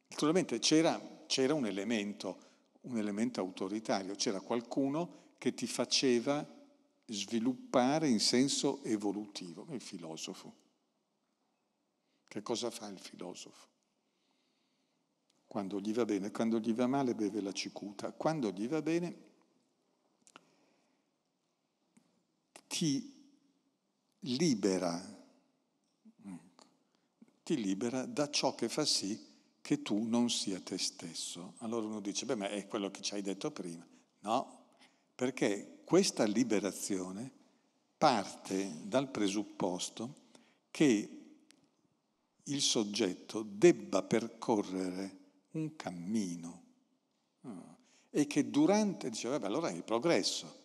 naturalmente c'era, c'era un elemento, un elemento autoritario, c'era qualcuno che ti faceva sviluppare in senso evolutivo, il filosofo. Che cosa fa il filosofo? quando gli va bene, quando gli va male beve la cicuta, quando gli va bene ti libera, ti libera da ciò che fa sì che tu non sia te stesso. Allora uno dice, beh, ma è quello che ci hai detto prima. No, perché questa liberazione parte dal presupposto che il soggetto debba percorrere un cammino. E che durante, dice, vabbè, allora è il progresso,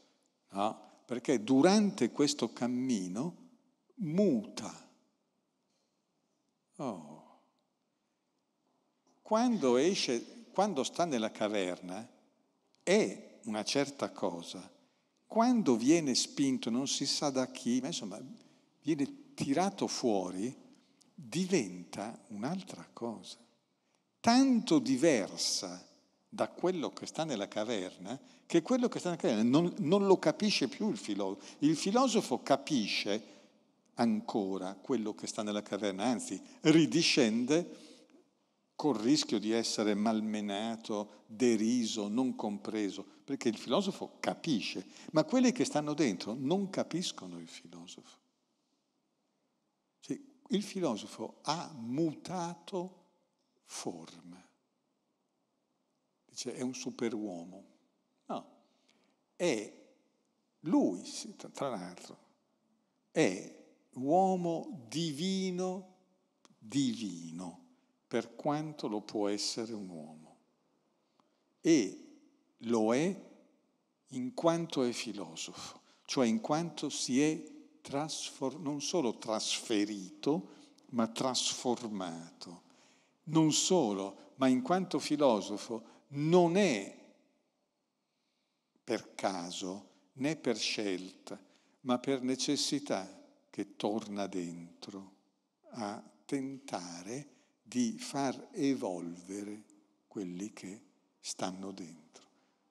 no? Perché durante questo cammino muta. Oh. Quando esce, quando sta nella caverna, è una certa cosa. Quando viene spinto, non si sa da chi, ma insomma, viene tirato fuori, diventa un'altra cosa tanto diversa da quello che sta nella caverna che quello che sta nella caverna non, non lo capisce più il filosofo. Il filosofo capisce ancora quello che sta nella caverna, anzi ridiscende col rischio di essere malmenato, deriso, non compreso, perché il filosofo capisce, ma quelli che stanno dentro non capiscono il filosofo. Cioè, il filosofo ha mutato forme. Dice, è un superuomo. No, è lui, tra l'altro, è uomo divino, divino, per quanto lo può essere un uomo. E lo è in quanto è filosofo, cioè in quanto si è trasfor- non solo trasferito, ma trasformato non solo, ma in quanto filosofo non è per caso né per scelta, ma per necessità che torna dentro a tentare di far evolvere quelli che stanno dentro.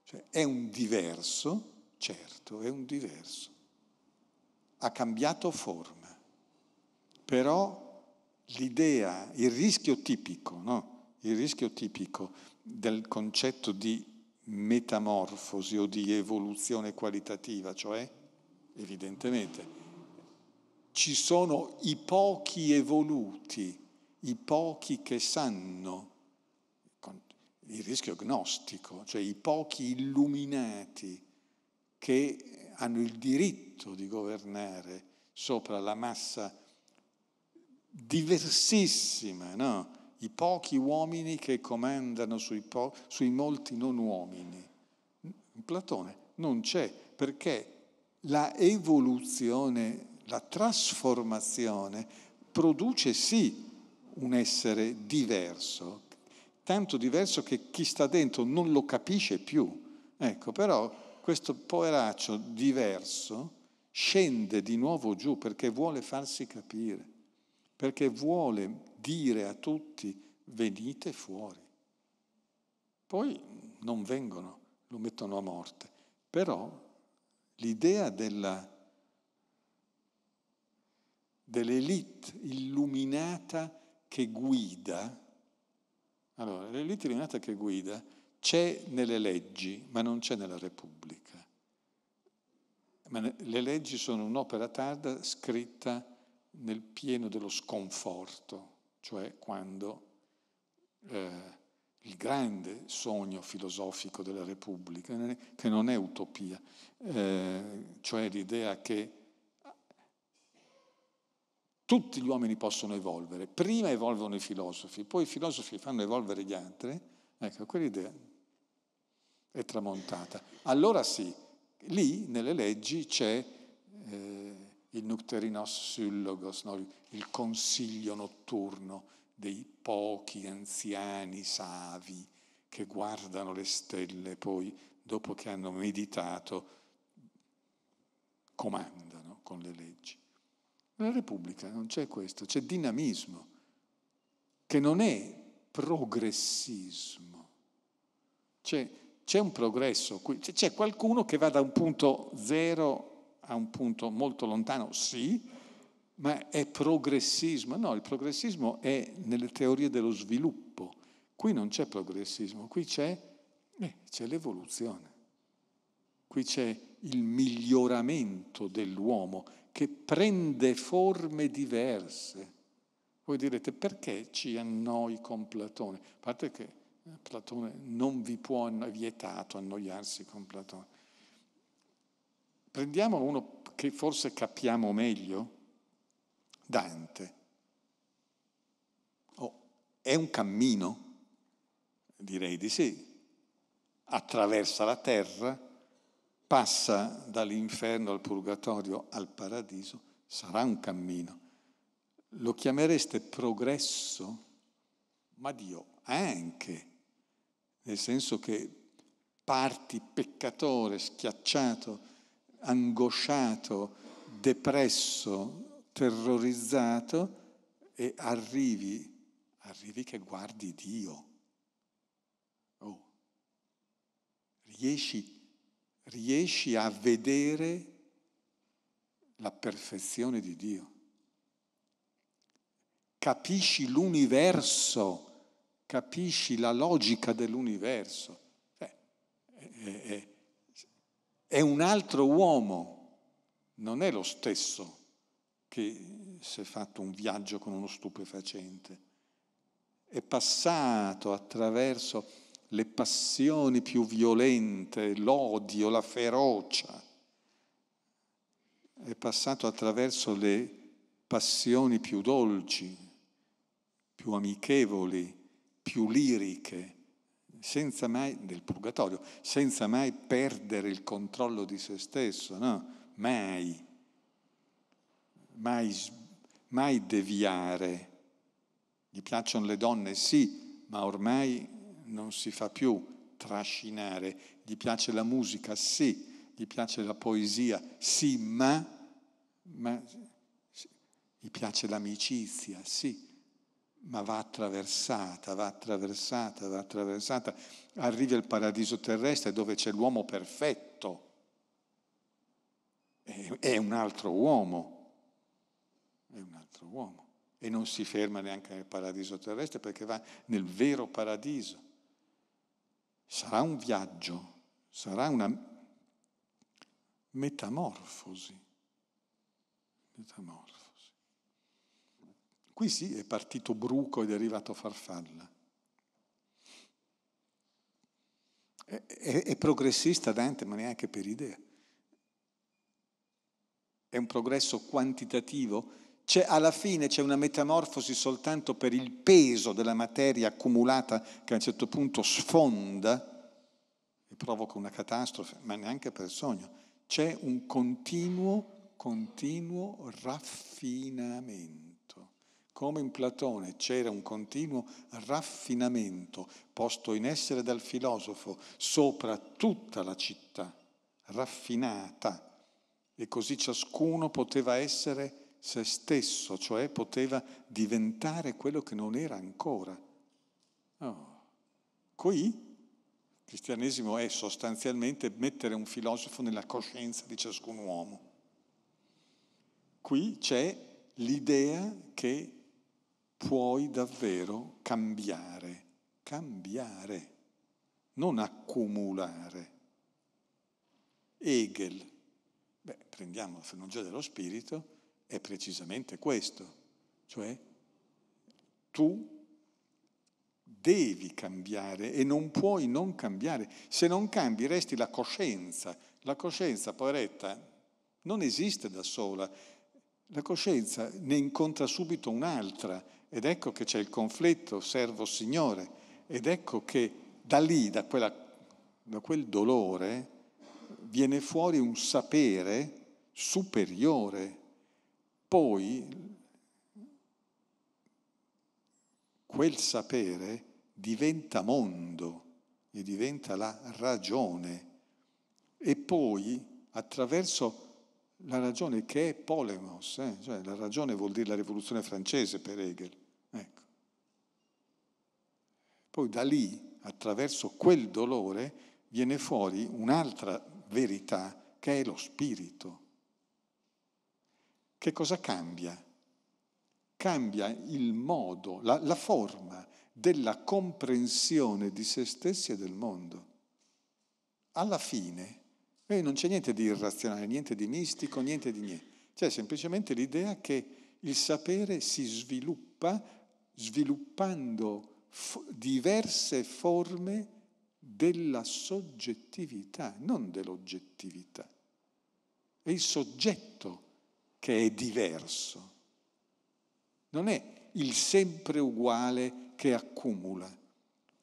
Cioè è un diverso, certo, è un diverso. Ha cambiato forma, però l'idea, il rischio tipico, no? il rischio tipico del concetto di metamorfosi o di evoluzione qualitativa, cioè evidentemente ci sono i pochi evoluti, i pochi che sanno, il rischio agnostico, cioè i pochi illuminati che hanno il diritto di governare sopra la massa diversissime, no? i pochi uomini che comandano sui, po- sui molti non uomini. Platone non c'è perché la evoluzione, la trasformazione produce sì un essere diverso, tanto diverso che chi sta dentro non lo capisce più. Ecco, però questo poveraccio diverso scende di nuovo giù perché vuole farsi capire perché vuole dire a tutti venite fuori. Poi non vengono, lo mettono a morte, però l'idea della, dell'elite illuminata che guida, allora l'elite illuminata che guida c'è nelle leggi, ma non c'è nella Repubblica. Ma le leggi sono un'opera tarda scritta nel pieno dello sconforto, cioè quando eh, il grande sogno filosofico della Repubblica, che non è utopia, eh, cioè l'idea che tutti gli uomini possono evolvere, prima evolvono i filosofi, poi i filosofi fanno evolvere gli altri, ecco, quell'idea è tramontata. Allora sì, lì nelle leggi c'è... Eh, il Nucterinos Syllogos, no? il consiglio notturno dei pochi anziani savi che guardano le stelle, poi dopo che hanno meditato comandano con le leggi. Nella Repubblica non c'è questo, c'è dinamismo, che non è progressismo. C'è, c'è un progresso, c'è qualcuno che va da un punto zero a un punto molto lontano, sì, ma è progressismo. No, il progressismo è nelle teorie dello sviluppo. Qui non c'è progressismo, qui c'è, eh, c'è l'evoluzione. Qui c'è il miglioramento dell'uomo che prende forme diverse. Voi direte perché ci annoi con Platone? A parte che eh, Platone non vi può, vi è vietato annoiarsi con Platone Prendiamo uno che forse capiamo meglio, Dante. Oh, è un cammino, direi di sì. Attraversa la terra, passa dall'inferno al purgatorio al paradiso, sarà un cammino. Lo chiamereste progresso? Ma Dio anche, nel senso che parti peccatore, schiacciato, angosciato, depresso, terrorizzato e arrivi, arrivi che guardi Dio. Oh. Riesci, riesci a vedere la perfezione di Dio. Capisci l'universo, capisci la logica dell'universo. Eh, eh, eh è un altro uomo, non è lo stesso che si è fatto un viaggio con uno stupefacente, è passato attraverso le passioni più violente, l'odio, la ferocia, è passato attraverso le passioni più dolci, più amichevoli, più liriche senza mai, del purgatorio, senza mai perdere il controllo di se stesso, no? Mai, mai, mai deviare. Gli piacciono le donne, sì, ma ormai non si fa più trascinare. Gli piace la musica, sì, gli piace la poesia, sì, ma, ma gli piace l'amicizia, sì, ma va attraversata, va attraversata, va attraversata. Arrivi al paradiso terrestre dove c'è l'uomo perfetto, è un altro uomo, è un altro uomo e non si ferma neanche nel paradiso terrestre perché va nel vero paradiso. Sarà un viaggio, sarà una metamorfosi, metamorfosi. Qui sì, è partito bruco ed è arrivato farfalla. È, è, è progressista Dante, ma neanche per idea. È un progresso quantitativo. C'è, alla fine c'è una metamorfosi soltanto per il peso della materia accumulata che a un certo punto sfonda e provoca una catastrofe, ma neanche per sogno. C'è un continuo, continuo raffinamento. Come in Platone c'era un continuo raffinamento posto in essere dal filosofo sopra tutta la città, raffinata, e così ciascuno poteva essere se stesso, cioè poteva diventare quello che non era ancora. Oh. Qui il cristianesimo è sostanzialmente mettere un filosofo nella coscienza di ciascun uomo. Qui c'è l'idea che puoi davvero cambiare, cambiare, non accumulare. Hegel, beh, prendiamo la fenomenologia dello spirito, è precisamente questo, cioè tu devi cambiare e non puoi non cambiare. Se non cambi resti la coscienza. La coscienza, poveretta, non esiste da sola. La coscienza ne incontra subito un'altra ed ecco che c'è il conflitto, servo Signore, ed ecco che da lì, da, quella, da quel dolore, viene fuori un sapere superiore. Poi quel sapere diventa mondo e diventa la ragione. E poi attraverso la ragione che è polemos, eh, cioè la ragione vuol dire la rivoluzione francese per Hegel, poi da lì, attraverso quel dolore, viene fuori un'altra verità che è lo spirito. Che cosa cambia? Cambia il modo, la, la forma della comprensione di se stessi e del mondo. Alla fine eh, non c'è niente di irrazionale, niente di mistico, niente di niente. C'è semplicemente l'idea che il sapere si sviluppa sviluppando diverse forme della soggettività, non dell'oggettività. È il soggetto che è diverso, non è il sempre uguale che accumula,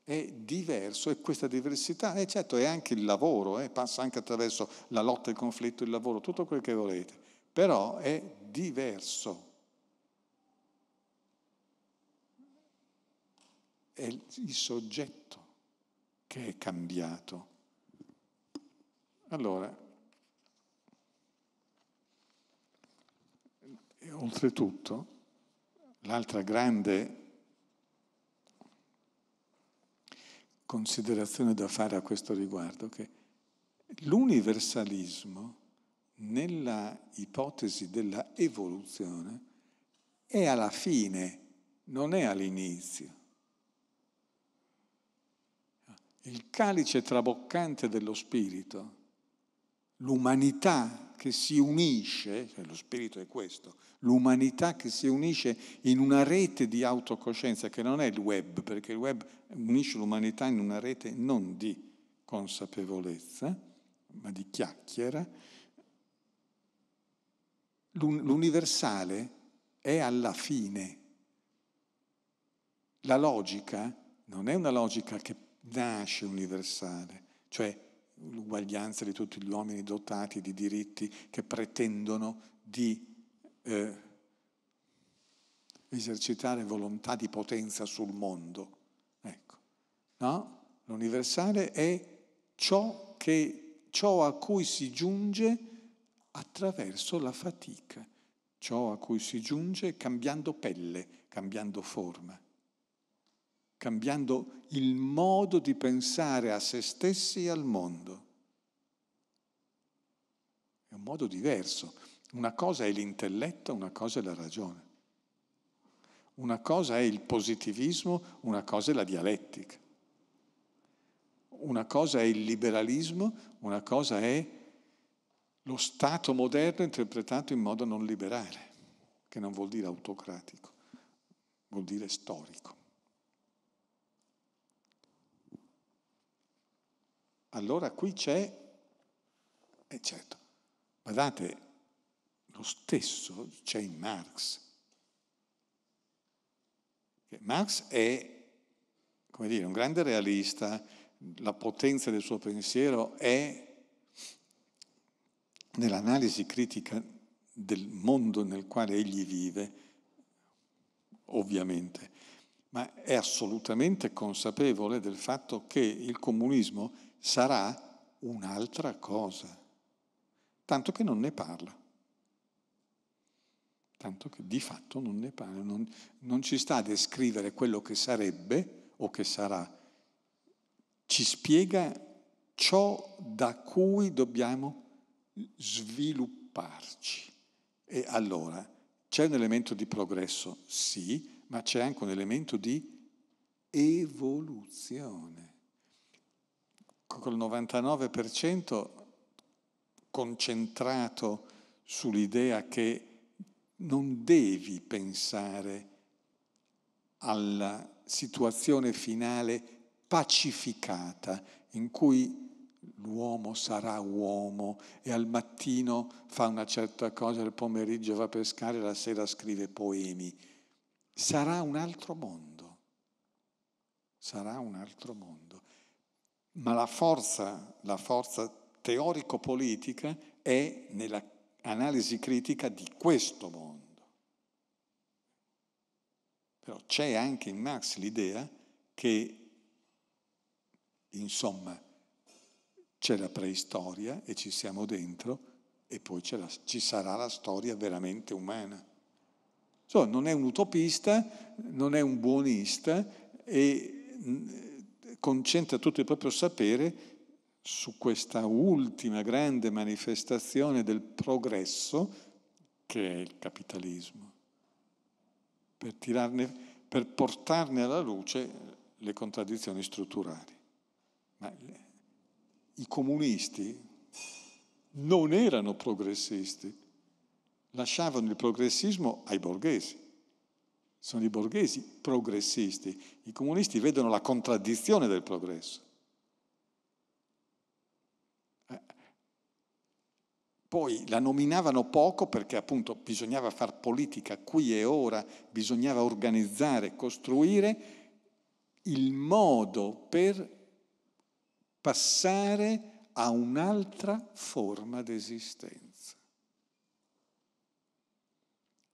è diverso e questa diversità, eh, certo, è anche il lavoro, eh, passa anche attraverso la lotta, il conflitto, il lavoro, tutto quel che volete, però è diverso. è il soggetto che è cambiato. Allora, oltretutto, l'altra grande considerazione da fare a questo riguardo è che l'universalismo nella ipotesi della evoluzione è alla fine, non è all'inizio. il calice traboccante dello Spirito, l'umanità che si unisce, cioè lo Spirito è questo, l'umanità che si unisce in una rete di autocoscienza che non è il web, perché il web unisce l'umanità in una rete non di consapevolezza, ma di chiacchiera, l'universale è alla fine. La logica non è una logica che nasce universale, cioè l'uguaglianza di tutti gli uomini dotati di diritti che pretendono di eh, esercitare volontà di potenza sul mondo. Ecco, no? L'universale è ciò, che, ciò a cui si giunge attraverso la fatica, ciò a cui si giunge cambiando pelle, cambiando forma cambiando il modo di pensare a se stessi e al mondo. È un modo diverso. Una cosa è l'intelletto, una cosa è la ragione. Una cosa è il positivismo, una cosa è la dialettica. Una cosa è il liberalismo, una cosa è lo Stato moderno interpretato in modo non liberale, che non vuol dire autocratico, vuol dire storico. Allora qui c'è, e eh, certo, guardate, lo stesso c'è in Marx. Marx è, come dire, un grande realista, la potenza del suo pensiero è nell'analisi critica del mondo nel quale egli vive, ovviamente, ma è assolutamente consapevole del fatto che il comunismo sarà un'altra cosa, tanto che non ne parla. Tanto che di fatto non ne parla, non, non ci sta a descrivere quello che sarebbe o che sarà, ci spiega ciò da cui dobbiamo svilupparci. E allora c'è un elemento di progresso, sì, ma c'è anche un elemento di evoluzione col 99% concentrato sull'idea che non devi pensare alla situazione finale pacificata in cui l'uomo sarà uomo e al mattino fa una certa cosa, il pomeriggio va a pescare, la sera scrive poemi. Sarà un altro mondo, sarà un altro mondo ma la forza, la forza teorico-politica è nell'analisi critica di questo mondo. Però c'è anche in Marx l'idea che, insomma, c'è la preistoria e ci siamo dentro e poi la, ci sarà la storia veramente umana. Insomma, non è un utopista, non è un buonista e concentra tutto il proprio sapere su questa ultima grande manifestazione del progresso che è il capitalismo, per, tirarne, per portarne alla luce le contraddizioni strutturali. Ma i comunisti non erano progressisti, lasciavano il progressismo ai borghesi sono i borghesi progressisti. I comunisti vedono la contraddizione del progresso. Eh, poi la nominavano poco perché appunto bisognava fare politica qui e ora, bisognava organizzare, costruire il modo per passare a un'altra forma d'esistenza.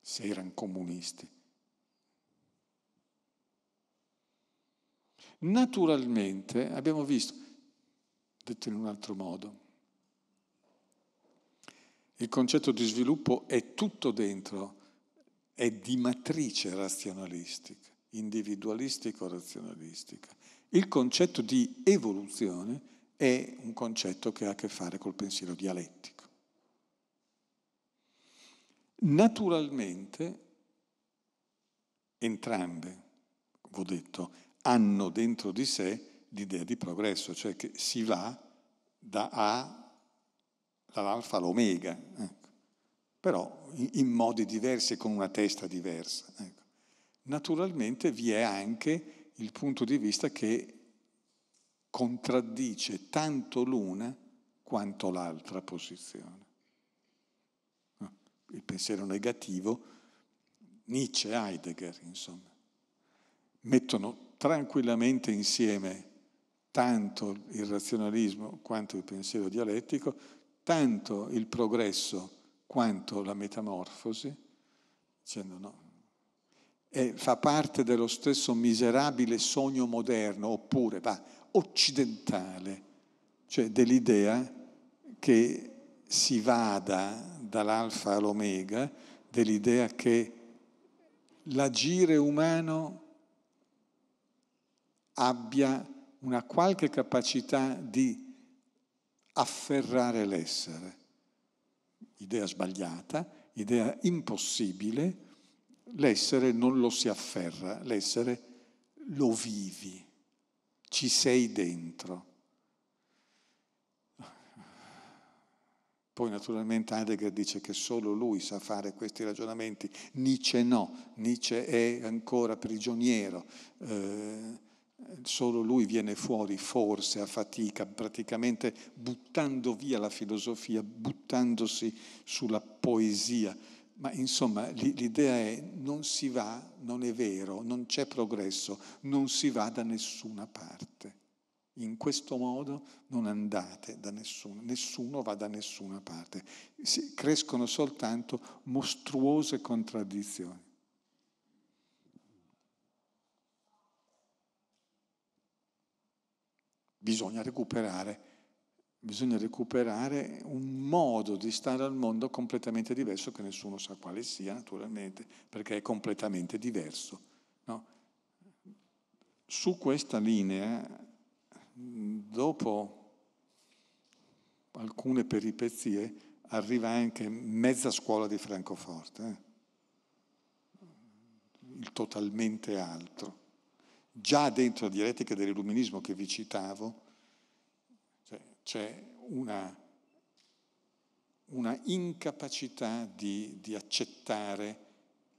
Se erano comunisti, naturalmente, abbiamo visto, detto in un altro modo, il concetto di sviluppo è tutto dentro, è di matrice razionalistica, individualistico-razionalistica. Il concetto di evoluzione è un concetto che ha a che fare col pensiero dialettico. Naturalmente, entrambe, ho detto, hanno dentro di sé l'idea di progresso, cioè che si va da A dall'alfa all'omega, ecco. però in modi diversi e con una testa diversa. Ecco. Naturalmente vi è anche il punto di vista che contraddice tanto l'una quanto l'altra posizione. Il pensiero negativo, Nietzsche, Heidegger, insomma, mettono tranquillamente insieme tanto il razionalismo quanto il pensiero dialettico, tanto il progresso quanto la metamorfosi, dicendo no, e fa parte dello stesso miserabile sogno moderno, oppure va, occidentale, cioè dell'idea che si vada dall'alfa all'omega, dell'idea che l'agire umano abbia una qualche capacità di afferrare l'essere. Idea sbagliata, idea impossibile, l'essere non lo si afferra, l'essere lo vivi, ci sei dentro. Poi naturalmente Heidegger dice che solo lui sa fare questi ragionamenti, Nietzsche no, Nietzsche è ancora prigioniero. Eh, solo lui viene fuori forse a fatica, praticamente buttando via la filosofia, buttandosi sulla poesia. Ma insomma l'idea è non si va, non è vero, non c'è progresso, non si va da nessuna parte. In questo modo non andate da nessuno, nessuno va da nessuna parte. crescono soltanto mostruose contraddizioni. Bisogna recuperare, bisogna recuperare un modo di stare al mondo completamente diverso, che nessuno sa quale sia naturalmente, perché è completamente diverso. No? Su questa linea, dopo alcune peripezie, arriva anche mezza scuola di Francoforte, eh? il totalmente altro già dentro la dialettica dell'illuminismo che vi citavo, cioè, c'è una, una incapacità di, di accettare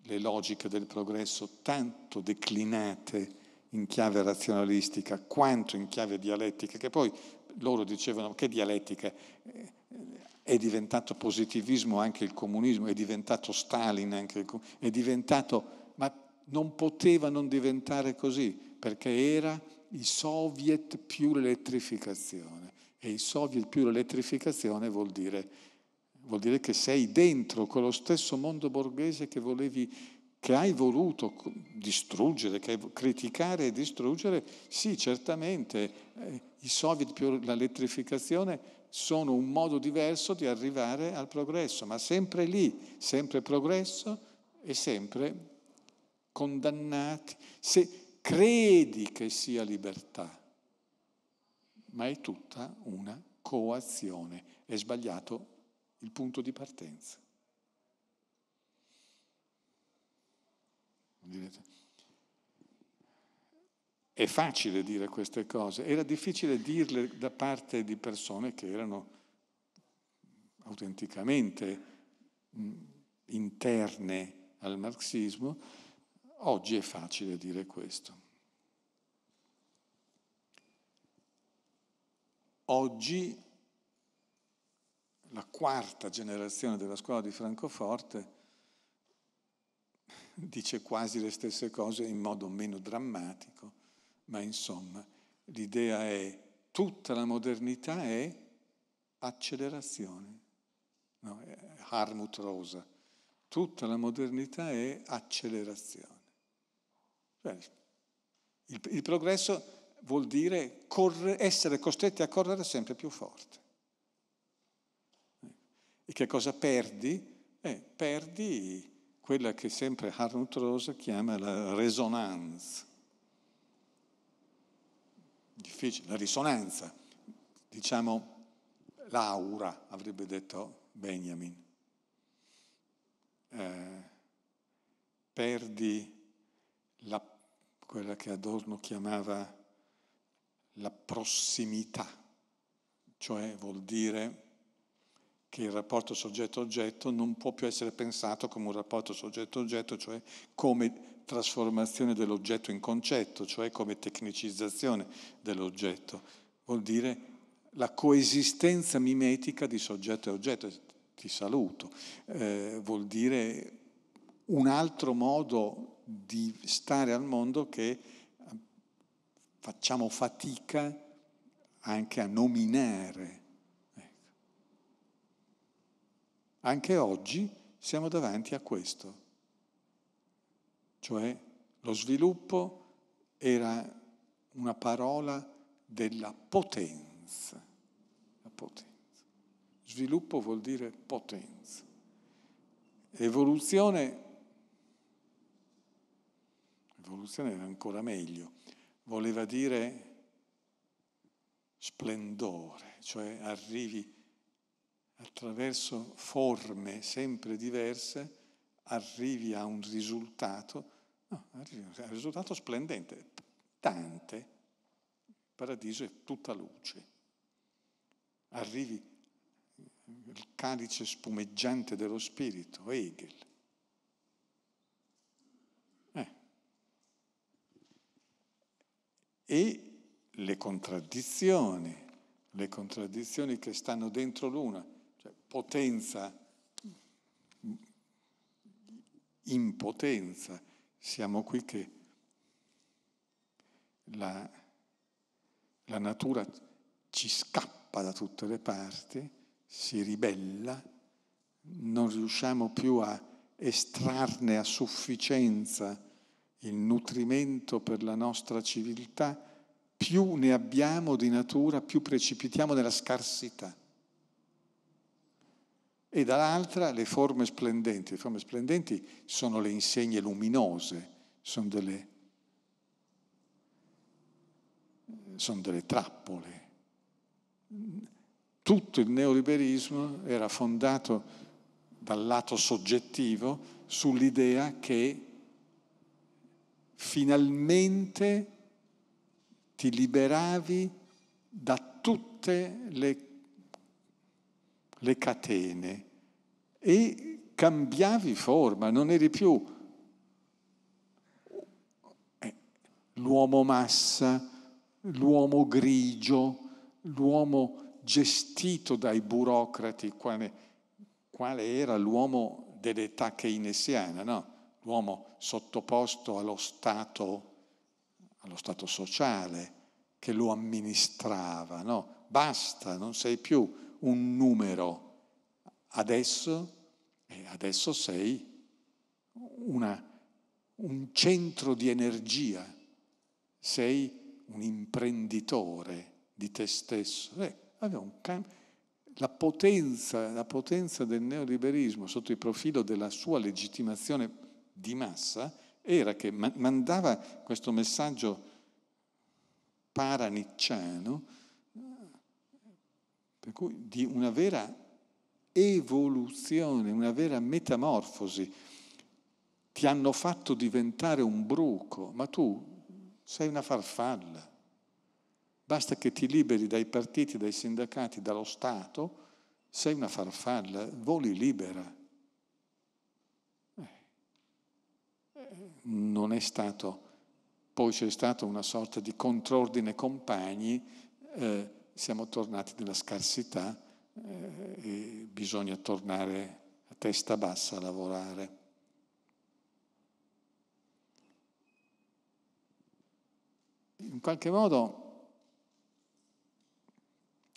le logiche del progresso tanto declinate in chiave razionalistica quanto in chiave dialettica, che poi loro dicevano che dialettica eh, è diventato positivismo anche il comunismo, è diventato Stalin anche il comunismo, è diventato non poteva non diventare così, perché era i soviet più l'elettrificazione. E i soviet più l'elettrificazione vuol dire, vuol dire che sei dentro con lo stesso mondo borghese che volevi che hai voluto distruggere, che hai criticare e distruggere, sì, certamente eh, i soviet più l'elettrificazione sono un modo diverso di arrivare al progresso, ma sempre lì, sempre progresso e sempre condannati, se credi che sia libertà, ma è tutta una coazione, è sbagliato il punto di partenza. Direte, è facile dire queste cose, era difficile dirle da parte di persone che erano autenticamente interne al marxismo, Oggi è facile dire questo. Oggi la quarta generazione della scuola di Francoforte dice quasi le stesse cose in modo meno drammatico, ma insomma l'idea è tutta la modernità è accelerazione. No, è Harmut Rosa, tutta la modernità è accelerazione. Beh, il, il progresso vuol dire corre, essere costretti a correre sempre più forte. E che cosa perdi? Eh, perdi quella che sempre Arnold Rose chiama la resonanza. Difficile, la risonanza, diciamo l'aura, avrebbe detto Benjamin. Eh, perdi la quella che Adorno chiamava la prossimità, cioè vuol dire che il rapporto soggetto-oggetto non può più essere pensato come un rapporto soggetto-oggetto, cioè come trasformazione dell'oggetto in concetto, cioè come tecnicizzazione dell'oggetto. Vuol dire la coesistenza mimetica di soggetto e oggetto, ti saluto, eh, vuol dire un altro modo di stare al mondo che eh, facciamo fatica anche a nominare. Ecco. Anche oggi siamo davanti a questo, cioè lo sviluppo era una parola della potenza. La potenza. Sviluppo vuol dire potenza. Evoluzione rivoluzione era ancora meglio, voleva dire splendore, cioè arrivi attraverso forme sempre diverse, arrivi a un risultato, no, arrivi a un risultato splendente. Tante, il paradiso è tutta luce. Arrivi il calice spumeggiante dello spirito, Hegel e le contraddizioni, le contraddizioni che stanno dentro l'una, cioè potenza, impotenza. Siamo qui che la, la natura ci scappa da tutte le parti, si ribella, non riusciamo più a estrarne a sufficienza il nutrimento per la nostra civiltà, più ne abbiamo di natura, più precipitiamo nella scarsità. E dall'altra le forme splendenti. Le forme splendenti sono le insegne luminose, sono delle, sono delle trappole. Tutto il neoliberismo era fondato dal lato soggettivo sull'idea che finalmente ti liberavi da tutte le, le catene e cambiavi forma, non eri più eh, l'uomo massa, l'uomo grigio, l'uomo gestito dai burocrati, quale, quale era l'uomo dell'età keynesiana, no? l'uomo sottoposto allo stato, allo stato sociale che lo amministrava, no? Basta, non sei più un numero. Adesso, eh, adesso sei una, un centro di energia, sei un imprenditore di te stesso. Eh, la potenza, la potenza, del neoliberismo sotto il profilo della sua legittimazione di massa era che mandava questo messaggio paranicciano, eh, per cui di una vera evoluzione, una vera metamorfosi. Ti hanno fatto diventare un bruco, ma tu sei una farfalla. Basta che ti liberi dai partiti, dai sindacati, dallo Stato, sei una farfalla, voli libera. non è stato, poi c'è stata una sorta di contrordine compagni, eh, siamo tornati nella scarsità eh, e bisogna tornare a testa bassa a lavorare. In qualche modo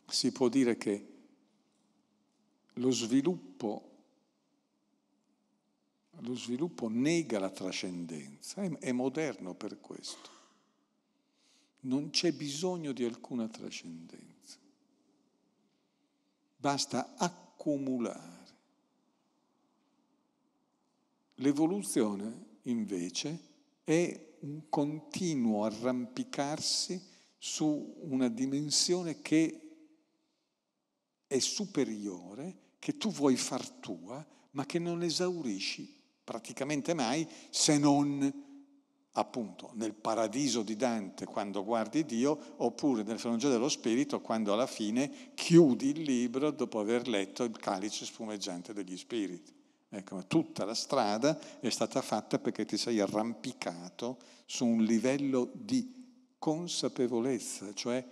si può dire che lo sviluppo lo sviluppo nega la trascendenza, è moderno per questo. Non c'è bisogno di alcuna trascendenza. Basta accumulare. L'evoluzione, invece, è un continuo arrampicarsi su una dimensione che è superiore, che tu vuoi far tua, ma che non esaurisci praticamente mai se non appunto nel paradiso di Dante quando guardi Dio oppure nel fenomenologia dello spirito quando alla fine chiudi il libro dopo aver letto il calice spumeggiante degli spiriti. Ecco, ma tutta la strada è stata fatta perché ti sei arrampicato su un livello di consapevolezza, cioè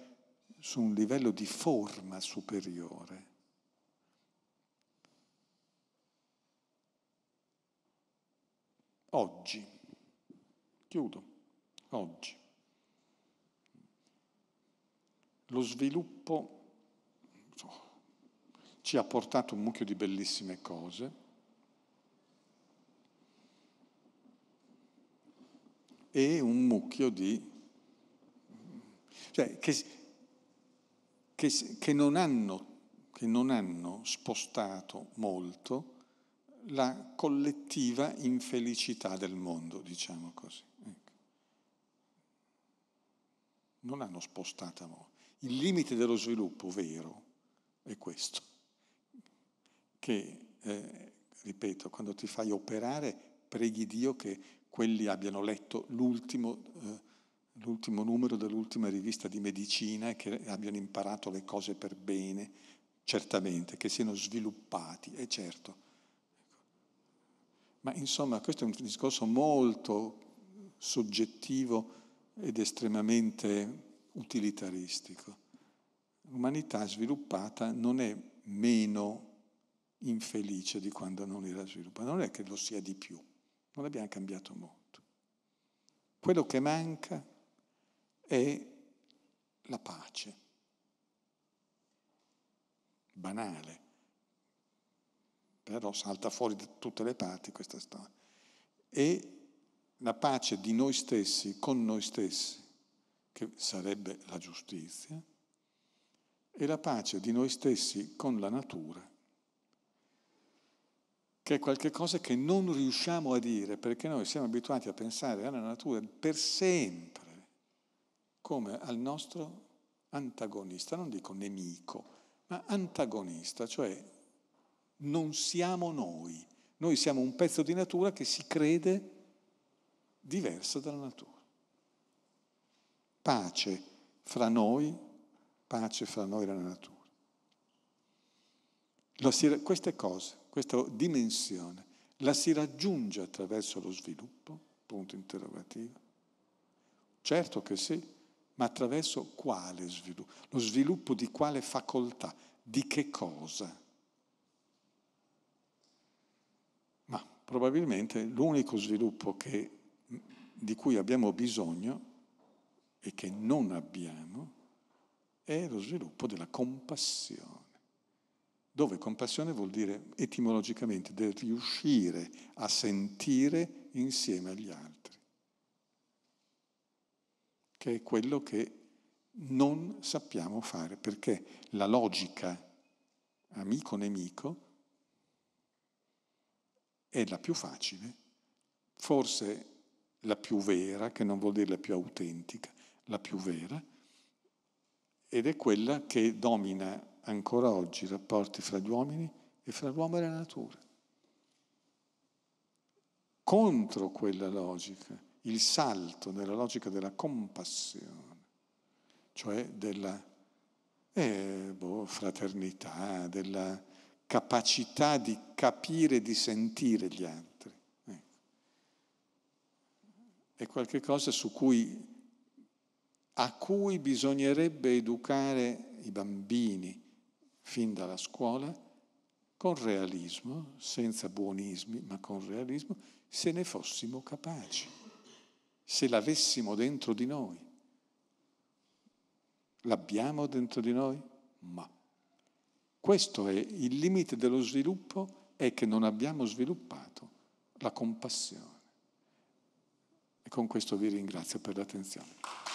su un livello di forma superiore. Oggi. Chiudo. Oggi. Lo sviluppo so, ci ha portato un mucchio di bellissime cose. E un mucchio di... Cioè, che, che, che non hanno che non hanno spostato molto la collettiva infelicità del mondo, diciamo così. Ecco. Non hanno spostato molto. Il limite dello sviluppo vero è questo, che, eh, ripeto, quando ti fai operare, preghi Dio che quelli abbiano letto l'ultimo, eh, l'ultimo numero dell'ultima rivista di medicina e che abbiano imparato le cose per bene, certamente, che siano sviluppati, è certo ma insomma questo è un discorso molto soggettivo ed estremamente utilitaristico. L'umanità sviluppata non è meno infelice di quando non era sviluppata, non è che lo sia di più, non abbiamo cambiato molto. Quello che manca è la pace, banale però salta fuori da tutte le parti questa storia. E la pace di noi stessi con noi stessi, che sarebbe la giustizia, e la pace di noi stessi con la natura, che è qualcosa che non riusciamo a dire perché noi siamo abituati a pensare alla natura per sempre come al nostro antagonista, non dico nemico, ma antagonista, cioè non siamo noi. Noi siamo un pezzo di natura che si crede diverso dalla natura. Pace fra noi, pace fra noi e la natura. queste cose, questa dimensione, la si raggiunge attraverso lo sviluppo? Punto interrogativo. Certo che sì, ma attraverso quale sviluppo? Lo sviluppo di quale facoltà? Di che cosa? probabilmente l'unico sviluppo che, di cui abbiamo bisogno e che non abbiamo è lo sviluppo della compassione, dove compassione vuol dire etimologicamente del riuscire a sentire insieme agli altri, che è quello che non sappiamo fare, perché la logica amico-nemico è la più facile, forse la più vera, che non vuol dire la più autentica, la più vera, ed è quella che domina ancora oggi i rapporti fra gli uomini e fra l'uomo e la natura. Contro quella logica, il salto nella logica della compassione, cioè della eh, boh, fraternità, della capacità di capire, e di sentire gli altri. Ecco. È qualcosa su cui, a cui bisognerebbe educare i bambini fin dalla scuola con realismo, senza buonismi, ma con realismo, se ne fossimo capaci, se l'avessimo dentro di noi. L'abbiamo dentro di noi? Ma. Questo è il limite dello sviluppo, è che non abbiamo sviluppato la compassione. E con questo vi ringrazio per l'attenzione.